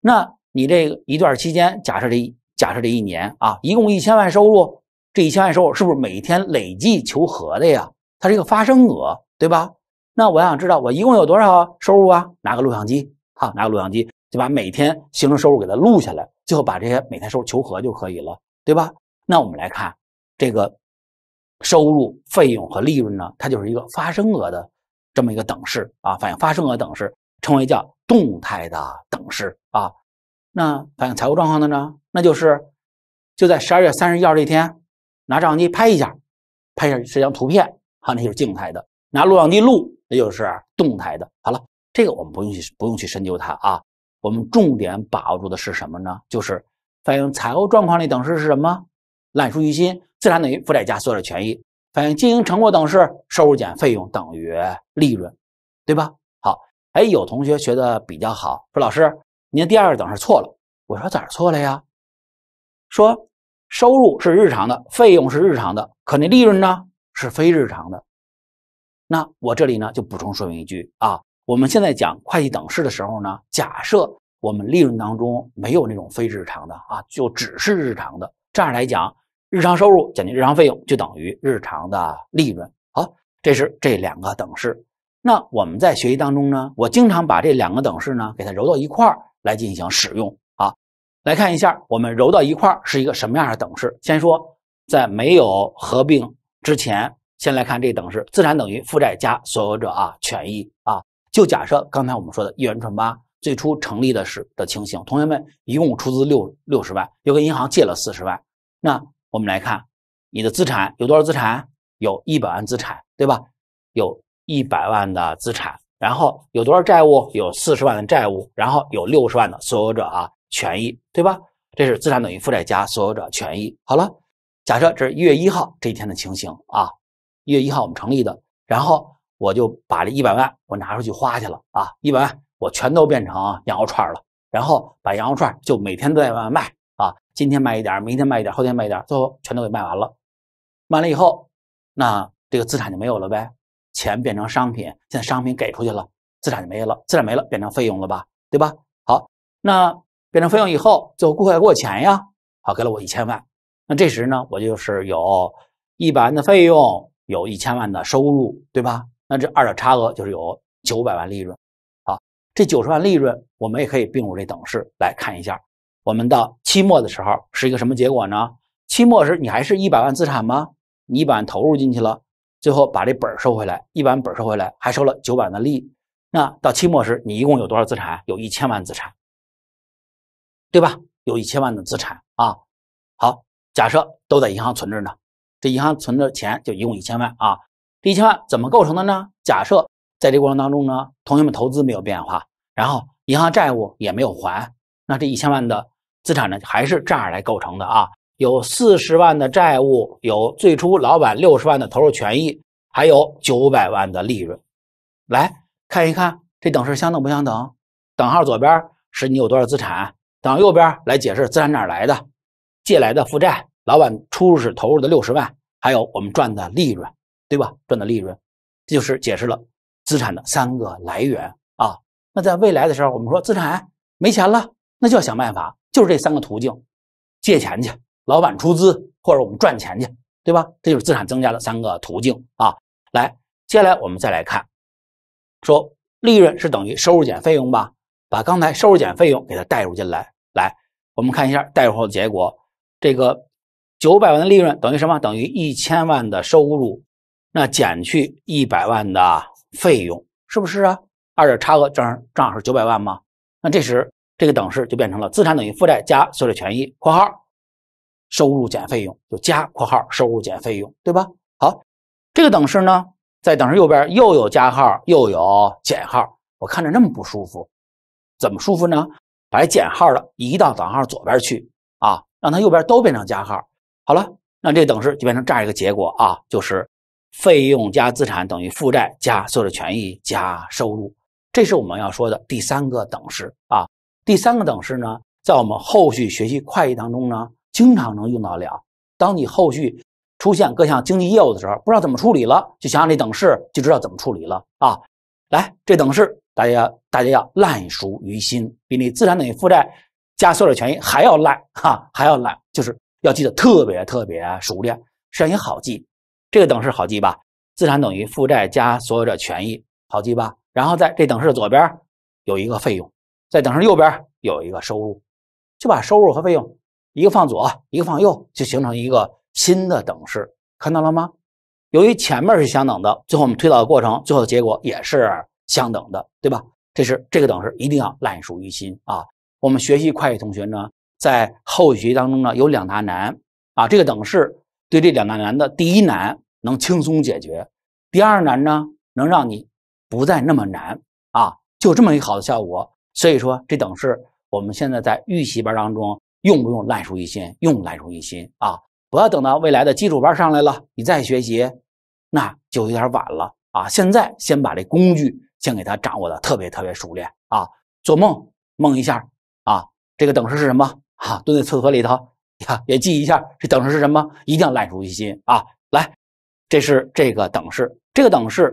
那你这一段期间，假设这假设这一年啊，一共一千万收入，这一千万收入是不是每天累计求和的呀？它是一个发生额，对吧？那我想知道我一共有多少收入啊？拿个录像机，好，拿个录像机。就把每天形成收入给它录下来，最后把这些每天收入求和就可以了，对吧？那我们来看这个收入、费用和利润呢，它就是一个发生额的这么一个等式啊，反映发生额等式称为叫动态的等式啊。那反映财务状况的呢，那就是就在十二月三十一号这天拿照相机拍一下，拍下这张图片啊，那就是静态的；拿录像机录，那就是动态的。好了，这个我们不用去不用去深究它啊。我们重点把握住的是什么呢？就是反映财务状况的等式是什么？烂熟于心，资产等于负债加所有者权益。反映经营成果等式，收入减费用等于利润，对吧？好，哎，有同学学的比较好，说老师，您第二个等式错了。我说咋错了呀？说收入是日常的，费用是日常的，可那利润呢，是非日常的。那我这里呢，就补充说明一句啊。我们现在讲会计等式的时候呢，假设我们利润当中没有那种非日常的啊，就只是日常的。这样来讲，日常收入减去日常费用就等于日常的利润。好，这是这两个等式。那我们在学习当中呢，我经常把这两个等式呢给它揉到一块儿来进行使用啊。来看一下，我们揉到一块儿是一个什么样的等式。先说在没有合并之前，先来看这等式：资产等于负债加所有者啊权益啊。就假设刚才我们说的一元纯吧，最初成立的是的情形，同学们一共出资六六十万，又跟银行借了四十万。那我们来看，你的资产有多少？资产有一百万资产，对吧？有一百万的资产，然后有多少债务？有四十万的债务，然后有六十万的所有者啊权益，对吧？这是资产等于负债加所有者权益。好了，假设这是1月1号这一天的情形啊，1月1号我们成立的，然后。我就把这一百万我拿出去花去了啊！一百万我全都变成羊肉串了，然后把羊肉串就每天都在外卖啊，今天卖一点，明天卖一点，后天卖一点，最后全都给卖完了。卖了以后，那这个资产就没有了呗，钱变成商品，现在商品给出去了，资产就没了，资产没了变成费用了吧，对吧？好，那变成费用以后，最后顾客给我钱呀，好，给了我一千万。那这时呢，我就是有一百万的费用，有一千万的收入，对吧？那这二者差额就是有九百万利润，啊，这九十万利润我们也可以并入这等式来看一下，我们到期末的时候是一个什么结果呢？期末时你还是一百万资产吗？你一百万投入进去了，最后把这本收回来，一百万本收回来，还收了九百万利，那到期末时你一共有多少资产？有一千万资产，对吧？有一千万的资产啊，好，假设都在银行存着呢，这银行存的钱就一共一千万啊。一千万怎么构成的呢？假设在这过程当中呢，同学们投资没有变化，然后银行债务也没有还，那这一千万的资产呢，还是这样来构成的啊？有四十万的债务，有最初老板六十万的投入权益，还有九百万的利润。来看一看这等式相等不相等？等号左边是你有多少资产？等右边来解释资产哪来的？借来的负债，老板初始投入的六十万，还有我们赚的利润。对吧？赚的利润，这就是解释了资产的三个来源啊。那在未来的时候，我们说资产没钱了，那就要想办法，就是这三个途径：借钱去，老板出资，或者我们赚钱去，对吧？这就是资产增加的三个途径啊。来，接下来我们再来看，说利润是等于收入减费用吧？把刚才收入减费用给它代入进来，来，我们看一下代入后的结果，这个九百万的利润等于什么？等于一千万的收入。那减去一百万的费用，是不是啊？二者差额正正好是九百万吗？那这时这个等式就变成了资产等于负债加所有者权益（括号收入减费用）就加（括号收入减费用），对吧？好，这个等式呢，在等式右边又有加号又有减号，我看着那么不舒服，怎么舒服呢？把减号的移到等号左边去啊，让它右边都变成加号。好了，那这等式就变成这样一个结果啊，就是。费用加资产等于负债加所有者权益加收入，这是我们要说的第三个等式啊。第三个等式呢，在我们后续学习会计当中呢，经常能用到了。当你后续出现各项经济业务的时候，不知道怎么处理了，就想想这等式，就知道怎么处理了啊。来，这等式大家要大家要烂熟于心，比你资产等于负债加所有者权益还要烂哈，还要烂，就是要记得特别特别熟练。实际上也好记。这个等式好记吧？资产等于负债加所有者权益，好记吧？然后在这等式的左边有一个费用，在等式右边有一个收入，就把收入和费用一个放左，一个放右，就形成一个新的等式，看到了吗？由于前面是相等的，最后我们推导的过程，最后的结果也是相等的，对吧？这是这个等式一定要烂熟于心啊！我们学习会计同学呢，在后续当中呢有两大难啊，这个等式。对这两大难的，第一难能轻松解决，第二难呢能让你不再那么难啊，就这么一好的效果。所以说这等式我们现在在预习班当中用不用烂熟于心？用烂熟于心啊！不要等到未来的基础班上来了你再学习，那就有点晚了啊！现在先把这工具先给他掌握的特别特别熟练啊！做梦梦一下啊，这个等式是什么？哈，蹲在厕所里头。看，也记一下这等式是什么，一定要烂熟于心啊！来，这是这个等式，这个等式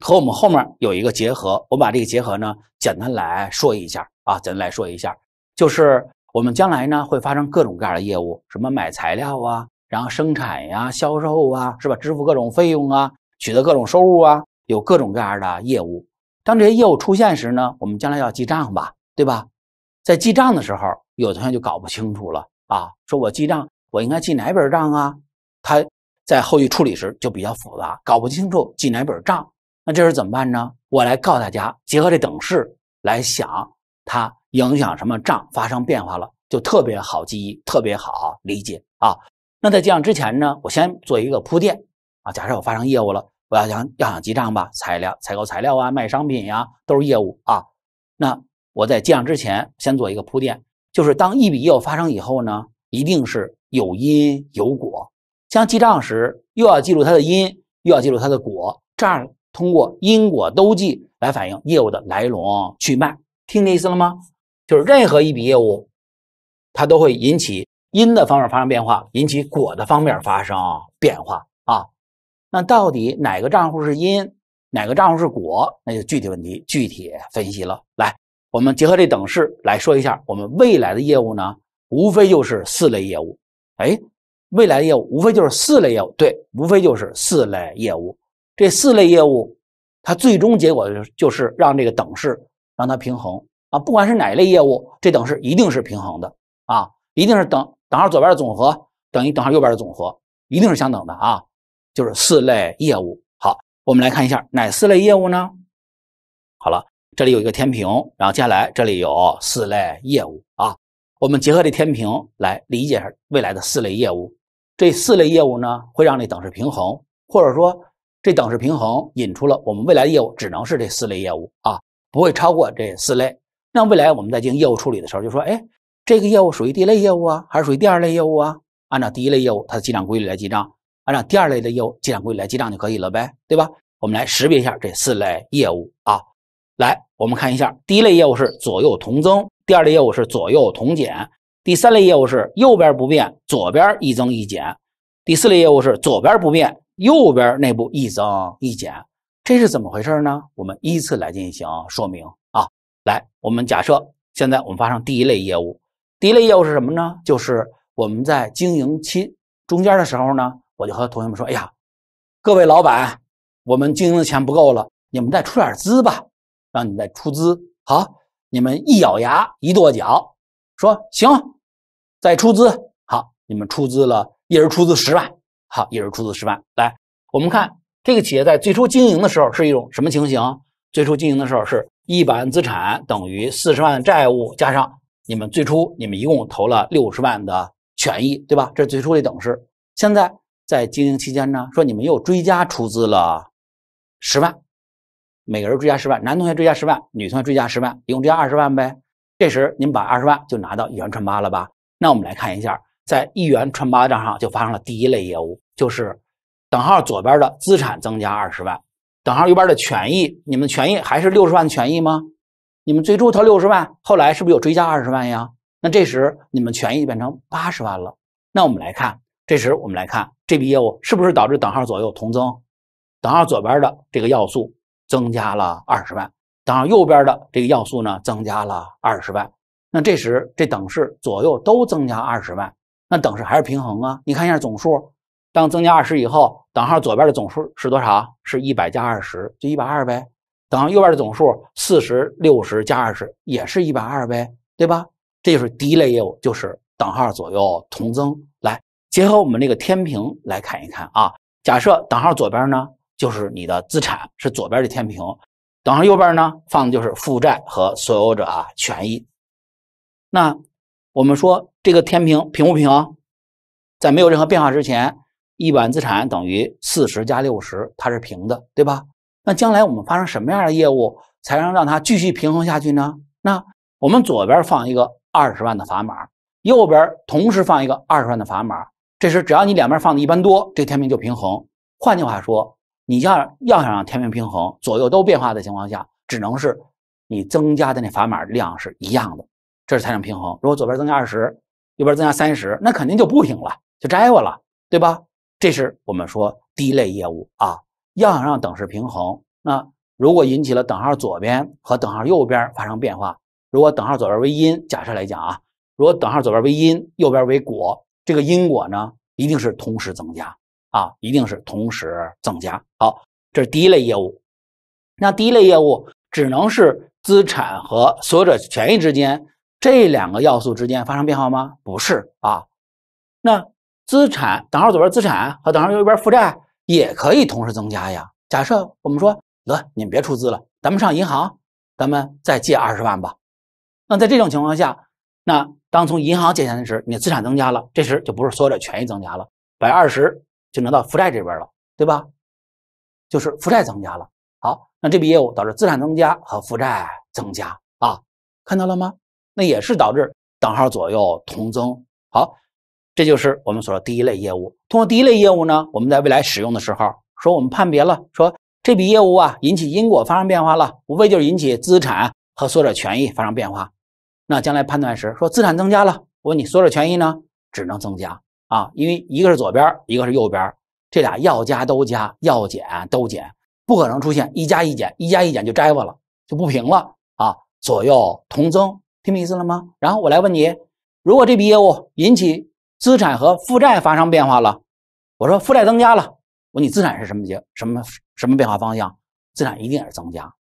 和我们后面有一个结合，我把这个结合呢简单来说一下啊，简单来说一下，就是我们将来呢会发生各种各样的业务，什么买材料啊，然后生产呀、销售啊，是吧？支付各种费用啊，取得各种收入啊，有各种各样的业务。当这些业务出现时呢，我们将来要记账吧，对吧？在记账的时候，有同学就搞不清楚了。啊，说我记账，我应该记哪本账啊？他在后续处理时就比较复杂，搞不清楚记哪本账，那这候怎么办呢？我来告诉大家，结合这等式来想，它影响什么账发生变化了，就特别好记忆，特别好理解啊。那在记账之前呢，我先做一个铺垫啊。假设我发生业务了，我要想要想记账吧，材料采购材料啊，卖商品呀，都是业务啊。那我在记账之前先做一个铺垫。就是当一笔业务发生以后呢，一定是有因有果。像记账时，又要记录它的因，又要记录它的果，这样通过因果都记来反映业务的来龙去脉。听这意思了吗？就是任何一笔业务，它都会引起因的方面发生变化，引起果的方面发生变化啊。那到底哪个账户是因，哪个账户是果，那就具体问题具体分析了。来。我们结合这等式来说一下，我们未来的业务呢，无非就是四类业务。哎，未来的业务无非就是四类业务，对，无非就是四类业务。这四类业务，它最终结果就就是让这个等式让它平衡啊！不管是哪类业务，这等式一定是平衡的啊，一定是等等号左边的总和等于等号右边的总和，一定是相等的啊。就是四类业务。好，我们来看一下哪四类业务呢？好了。这里有一个天平，然后接下来这里有四类业务啊，我们结合这天平来理解未来的四类业务。这四类业务呢，会让这等式平衡，或者说这等式平衡引出了我们未来的业务只能是这四类业务啊，不会超过这四类。那未来我们在进行业务处理的时候，就说哎，这个业务属于第一类业务啊，还是属于第二类业务啊？按照第一类业务它的记账规律来记账，按照第二类的业务记账规律来记账就可以了呗，对吧？我们来识别一下这四类业务啊。来，我们看一下，第一类业务是左右同增，第二类业务是左右同减，第三类业务是右边不变，左边一增一减，第四类业务是左边不变，右边内部一增一减，这是怎么回事呢？我们依次来进行说明啊。来，我们假设现在我们发生第一类业务，第一类业务是什么呢？就是我们在经营期中间的时候呢，我就和同学们说，哎呀，各位老板，我们经营的钱不够了，你们再出点资吧。让你再出资，好，你们一咬牙一跺脚，说行，再出资，好，你们出资了，一人出资十万，好，一人出资十万，来，我们看这个企业在最初经营的时候是一种什么情形？最初经营的时候是一百万资产等于四十万债务加上你们最初你们一共投了六十万的权益，对吧？这是最初的等式。现在在经营期间呢，说你们又追加出资了十万。每个人追加十万，男同学追加十万，女同学追加十万，一共追加二十万呗。这时您把二十万就拿到一元串八了吧？那我们来看一下，在一元串八的账上就发生了第一类业务，就是等号左边的资产增加二十万，等号右边的权益，你们权益还是六十万权益吗？你们最初投六十万，后来是不是有追加二十万呀？那这时你们权益就变成八十万了。那我们来看，这时我们来看这笔业务是不是导致等号左右同增？等号左边的这个要素。增加了二十万，等号右边的这个要素呢增加了二十万，那这时这等式左右都增加二十万，那等式还是平衡啊？你看一下总数，当增加二十以后，等号左边的总数是多少？是一百加二十，就一百二呗。等号右边的总数，四十六十加二十，也是一百二呗，对吧？这就是第一类业务，就是等号左右同增。来，结合我们那个天平来看一看啊，假设等号左边呢。就是你的资产是左边的天平，等上右边呢放的就是负债和所有者啊权益。那我们说这个天平平不平？在没有任何变化之前，一板资产等于四十加六十，它是平的，对吧？那将来我们发生什么样的业务才能让它继续平衡下去呢？那我们左边放一个二十万的砝码，右边同时放一个二十万的砝码，这时只要你两边放的一般多，这天平就平衡。换句话说，你要要想让天平平衡，左右都变化的情况下，只能是你增加的那砝码量是一样的，这是才能平衡。如果左边增加二十，右边增加三十，那肯定就不平了，就摘我了，对吧？这是我们说第一类业务啊。要想让等式平衡，那如果引起了等号左边和等号右边发生变化，如果等号左边为因，假设来讲啊，如果等号左边为因，右边为果，这个因果呢一定是同时增加。啊，一定是同时增加。好，这是第一类业务。那第一类业务只能是资产和所有者权益之间这两个要素之间发生变化吗？不是啊。那资产等号左边资产和等号右边负债也可以同时增加呀。假设我们说，得，你们别出资了，咱们上银行，咱们再借二十万吧。那在这种情况下，那当从银行借钱时，你资产增加了，这时就不是所有者权益增加了，百分之二十。只能到负债这边了，对吧？就是负债增加了。好，那这笔业务导致资产增加和负债增加啊，看到了吗？那也是导致等号左右同增。好，这就是我们所说第一类业务。通过第一类业务呢，我们在未来使用的时候，说我们判别了，说这笔业务啊引起因果发生变化了，无非就是引起资产和所有者权益发生变化。那将来判断时，说资产增加了，我问你所有权益呢，只能增加。啊，因为一个是左边，一个是右边，这俩要加都加，要减都减，不可能出现一加一减，一加一减就摘吧了，就不平了啊。左右同增，听明白意思了吗？然后我来问你，如果这笔业务引起资产和负债发生变化了，我说负债增加了，我说你资产是什么结？什么什么变化方向？资产一定是增加，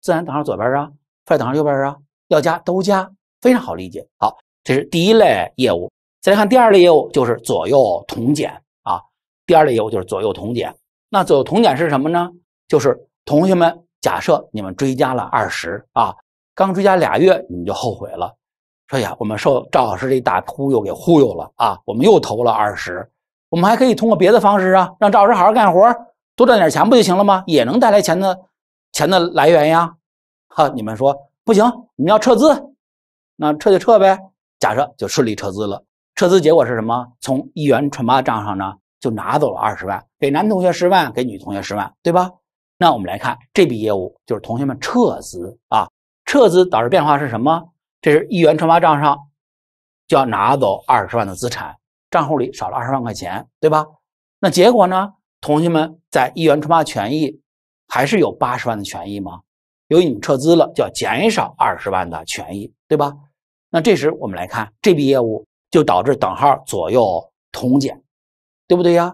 资产等于左边啊，负债等于右边啊，要加都加，非常好理解。好，这是第一类业务。再来看第二类业务，就是左右同减啊。第二类业务就是左右同减。那左右同减是什么呢？就是同学们，假设你们追加了二十啊，刚追加俩月，你就后悔了，说呀，我们受赵老师这大忽悠给忽悠了啊，我们又投了二十，我们还可以通过别的方式啊，让赵老师好好干活，多赚点钱不就行了吗？也能带来钱的，钱的来源呀。哈，你们说不行，你们要撤资，那撤就撤呗。假设就顺利撤资了。撤资结果是什么？从一元春发账上呢，就拿走了二十万，给男同学十万，给女同学十万，对吧？那我们来看这笔业务，就是同学们撤资啊，撤资导致变化是什么？这是一元纯八账上就要拿走二十万的资产，账户里少了二十万块钱，对吧？那结果呢？同学们在一元春发权益还是有八十万的权益吗？由于你撤资了，就要减少二十万的权益，对吧？那这时我们来看这笔业务。就导致等号左右同减，对不对呀？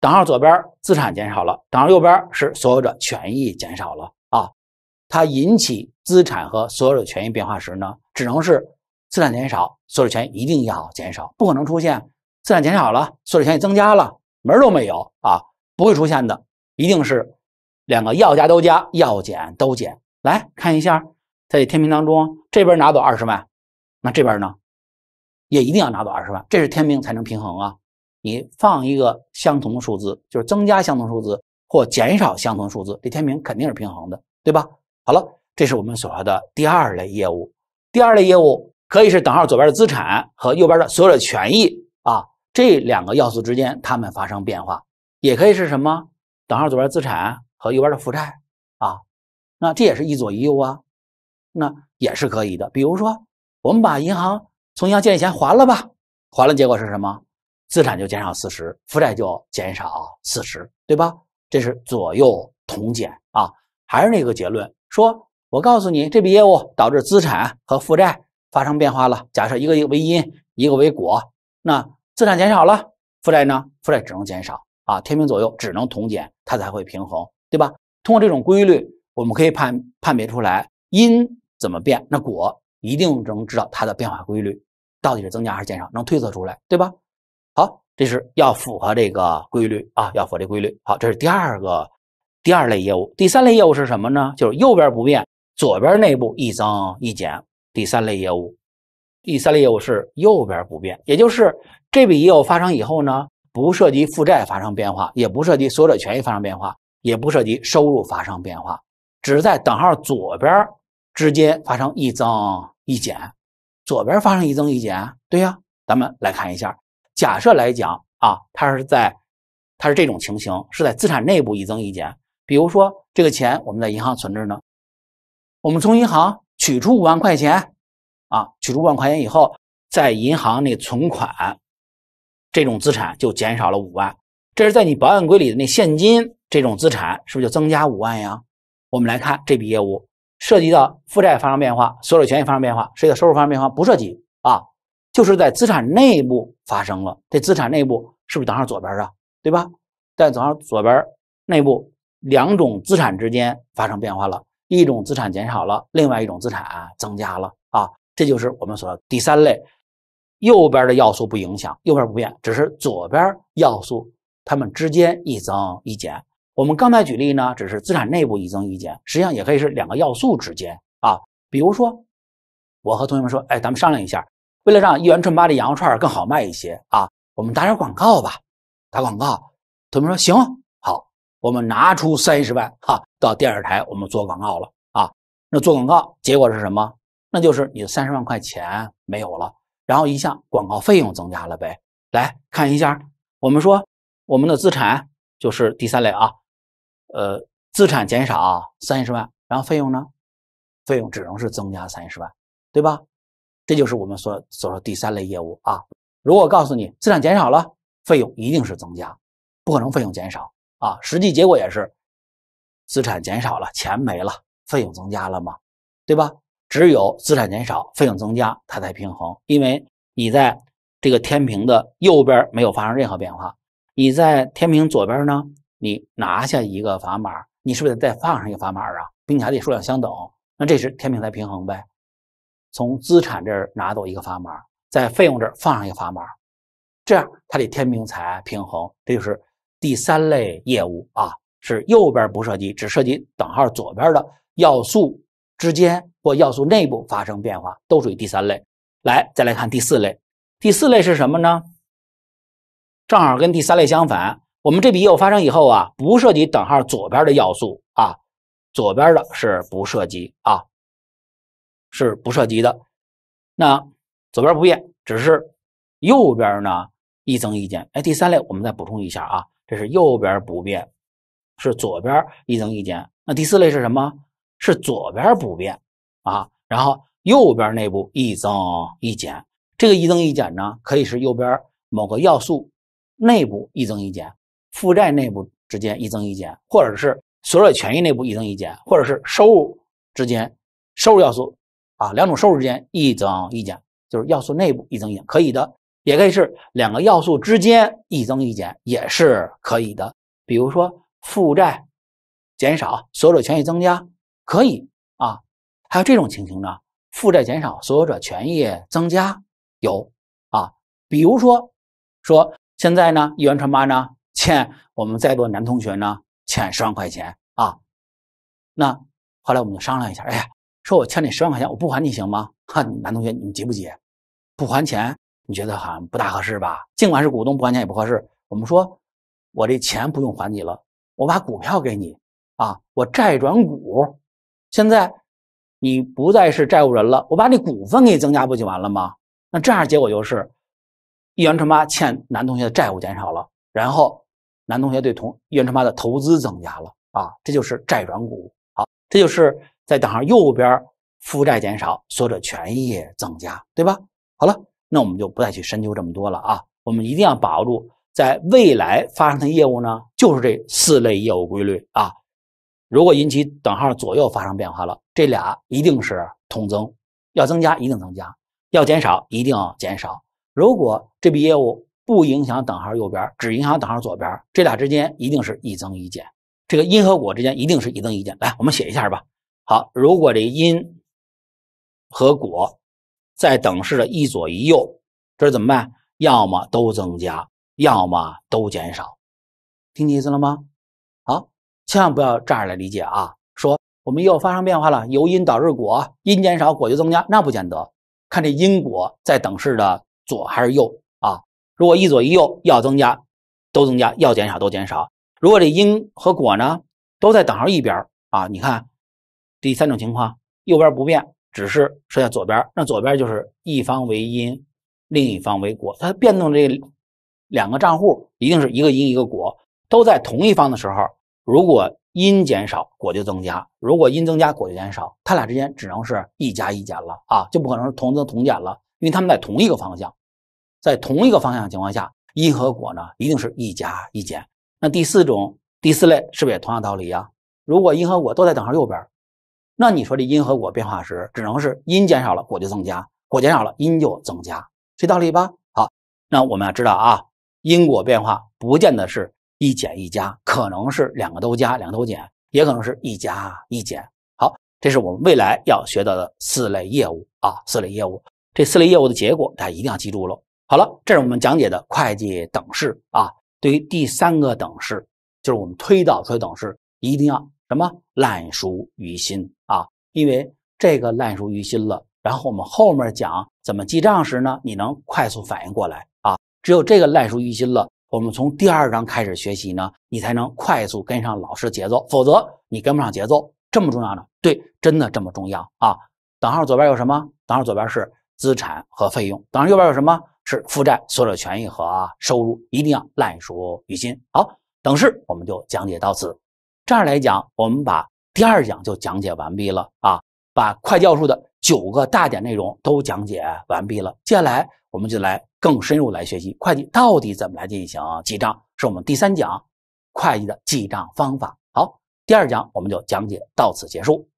等号左边资产减少了，等号右边是所有者权益减少了啊。它引起资产和所有者权益变化时呢，只能是资产减少，所有者权益一定要减少，不可能出现资产减少了，所有者权益增加了，门都没有啊，不会出现的，一定是两个要加都加，要减都减。来看一下，在天平当中，这边拿走二十万，那这边呢？也一定要拿到二十万，这是天平才能平衡啊！你放一个相同的数字，就是增加相同数字或减少相同数字，这天平肯定是平衡的，对吧？好了，这是我们所说的第二类业务。第二类业务可以是等号左边的资产和右边的所有的权益啊，这两个要素之间它们发生变化，也可以是什么？等号左边资产和右边的负债啊，那这也是一左一右啊，那也是可以的。比如说，我们把银行。从银行借点钱还了吧，还了结果是什么？资产就减少四十，负债就减少四十，对吧？这是左右同减啊，还是那个结论？说我告诉你，这笔业务导致资产和负债发生变化了。假设一个为因，一个为果，那资产减少了，负债呢？负债只能减少啊，天平左右只能同减，它才会平衡，对吧？通过这种规律，我们可以判判别出来因怎么变，那果。一定能知道它的变化规律到底是增加还是减少，能推测出来，对吧？好，这是要符合这个规律啊，要符合这规律。好，这是第二个第二类业务。第三类业务是什么呢？就是右边不变，左边内部一增一减。第三类业务，第三类业务是右边不变，也就是这笔业务发生以后呢，不涉及负债发生变化，也不涉及所有者权益发生变化，也不涉及收入发生变化，只在等号左边。之间发生一增一减，左边发生一增一减，对呀，咱们来看一下。假设来讲啊，它是在，它是这种情形，是在资产内部一增一减。比如说，这个钱我们在银行存着呢，我们从银行取出五万块钱，啊，取出五万块钱以后，在银行那存款，这种资产就减少了五万。这是在你保险柜里的那现金，这种资产是不是就增加五万呀？我们来看这笔业务。涉及到负债发生变化，所有权益发生变化，涉及到收入发生变化，不涉及啊，就是在资产内部发生了，这资产内部是不是等上左边啊？对吧？在等上左边内部两种资产之间发生变化了，一种资产减少了，另外一种资产增加了啊，这就是我们说第三类，右边的要素不影响，右边不变，只是左边要素它们之间一增一减。我们刚才举例呢，只是资产内部一增一减，实际上也可以是两个要素之间啊。比如说，我和同学们说，哎，咱们商量一下，为了让一元春八的羊肉串更好卖一些啊，我们打点广告吧。打广告，同学们说行，好，我们拿出三十万啊，到电视台我们做广告了啊。那做广告结果是什么？那就是你的三十万块钱没有了，然后一项广告费用增加了呗。来看一下，我们说我们的资产就是第三类啊。呃，资产减少三十万，然后费用呢？费用只能是增加三十万，对吧？这就是我们所所说第三类业务啊。如果告诉你资产减少了，费用一定是增加，不可能费用减少啊。实际结果也是，资产减少了，钱没了，费用增加了嘛，对吧？只有资产减少，费用增加，它才平衡。因为你在这个天平的右边没有发生任何变化，你在天平左边呢？你拿下一个砝码，你是不是得再放上一个砝码啊？并且还得数量相等，那这时天平才平衡呗。从资产这儿拿走一个砝码，在费用这儿放上一个砝码，这样它得天平才平衡。这就是第三类业务啊，是右边不涉及，只涉及等号左边的要素之间或要素内部发生变化，都属于第三类。来，再来看第四类，第四类是什么呢？正好跟第三类相反。我们这笔业务发生以后啊，不涉及等号左边的要素啊，左边的是不涉及啊，是不涉及的。那左边不变，只是右边呢一增一减。哎，第三类我们再补充一下啊，这是右边不变，是左边一增一减。那第四类是什么？是左边不变啊，然后右边内部一增一减。这个一增一减呢，可以是右边某个要素内部一增一减。负债内部之间一增一减，或者是所有者权益内部一增一减，或者是收入之间收入要素啊两种收入之间一增一减，就是要素内部一增一减可以的，也可以是两个要素之间一增一减也是可以的。比如说负债减少，所有者权益增加，可以啊。还有这种情形呢，负债减少，所有者权益增加有啊，比如说说现在呢一元传八呢。欠我们在座男同学呢？欠十万块钱啊！那后来我们商量一下，哎呀，说我欠你十万块钱，我不还你行吗？哈，男同学，你急不急？不还钱，你觉得好像不大合适吧？尽管是股东，不还钱也不合适。我们说，我这钱不用还你了，我把股票给你啊，我债转股。现在你不再是债务人了，我把你股份给增加，不就完了吗？那这样结果就是，易阳春妈欠男同学的债务减少了，然后。男同学对同元春发的投资增加了啊，这就是债转股。好，这就是在等号右边负债减少，所者权益增加，对吧？好了，那我们就不再去深究这么多了啊。我们一定要把握住，在未来发生的业务呢，就是这四类业务规律啊。如果引起等号左右发生变化了，这俩一定是同增，要增加一定增加，要减少一定要减少。如果这笔业务。不影响等号右边，只影响等号左边。这俩之间一定是一增一减。这个因和果之间一定是一增一减。来，我们写一下吧。好，如果这因和果在等式的一左一右，这是怎么办？要么都增加，要么都减少。听你意思了吗？好，千万不要这样来理解啊。说我们又发生变化了，由因导致果，因减少果就增加，那不见得。看这因果在等式的左还是右啊？如果一左一右要增加，都增加；要减少都减少。如果这因和果呢，都在等号一边啊，你看第三种情况，右边不变，只是剩下左边，那左边就是一方为因，另一方为果。它变动这两个账户，一定是一个因一个果都在同一方的时候，如果因减少，果就增加；如果因增加，果就减少。它俩之间只能是一加一减了啊，就不可能是同增同减了，因为它们在同一个方向。在同一个方向情况下，因和果呢，一定是一加一减。那第四种第四类是不是也同样道理呀？如果因和果都在等号右边，那你说这因和果变化时，只能是因减少了果就增加，果减少了因就增加，这道理吧？好，那我们要知道啊，因果变化不见得是一减一加，可能是两个都加，两个都减，也可能是一加一减。好，这是我们未来要学到的四类业务啊，四类业务这四类业务的结果，大家一定要记住了。好了，这是我们讲解的会计等式啊。对于第三个等式，就是我们推导出的等式，一定要什么烂熟于心啊！因为这个烂熟于心了，然后我们后面讲怎么记账时呢，你能快速反应过来啊！只有这个烂熟于心了，我们从第二章开始学习呢，你才能快速跟上老师的节奏。否则你跟不上节奏，这么重要呢？对，真的这么重要啊！等号左边有什么？等号左边是资产和费用，等号右边有什么？是负债、所有权益和收入，一定要烂熟于心。好，等式我们就讲解到此。这样来讲，我们把第二讲就讲解完毕了啊，把会计要素的九个大点内容都讲解完毕了。接下来我们就来更深入来学习会计到底怎么来进行记账，是我们第三讲会计的记账方法。好，第二讲我们就讲解到此结束。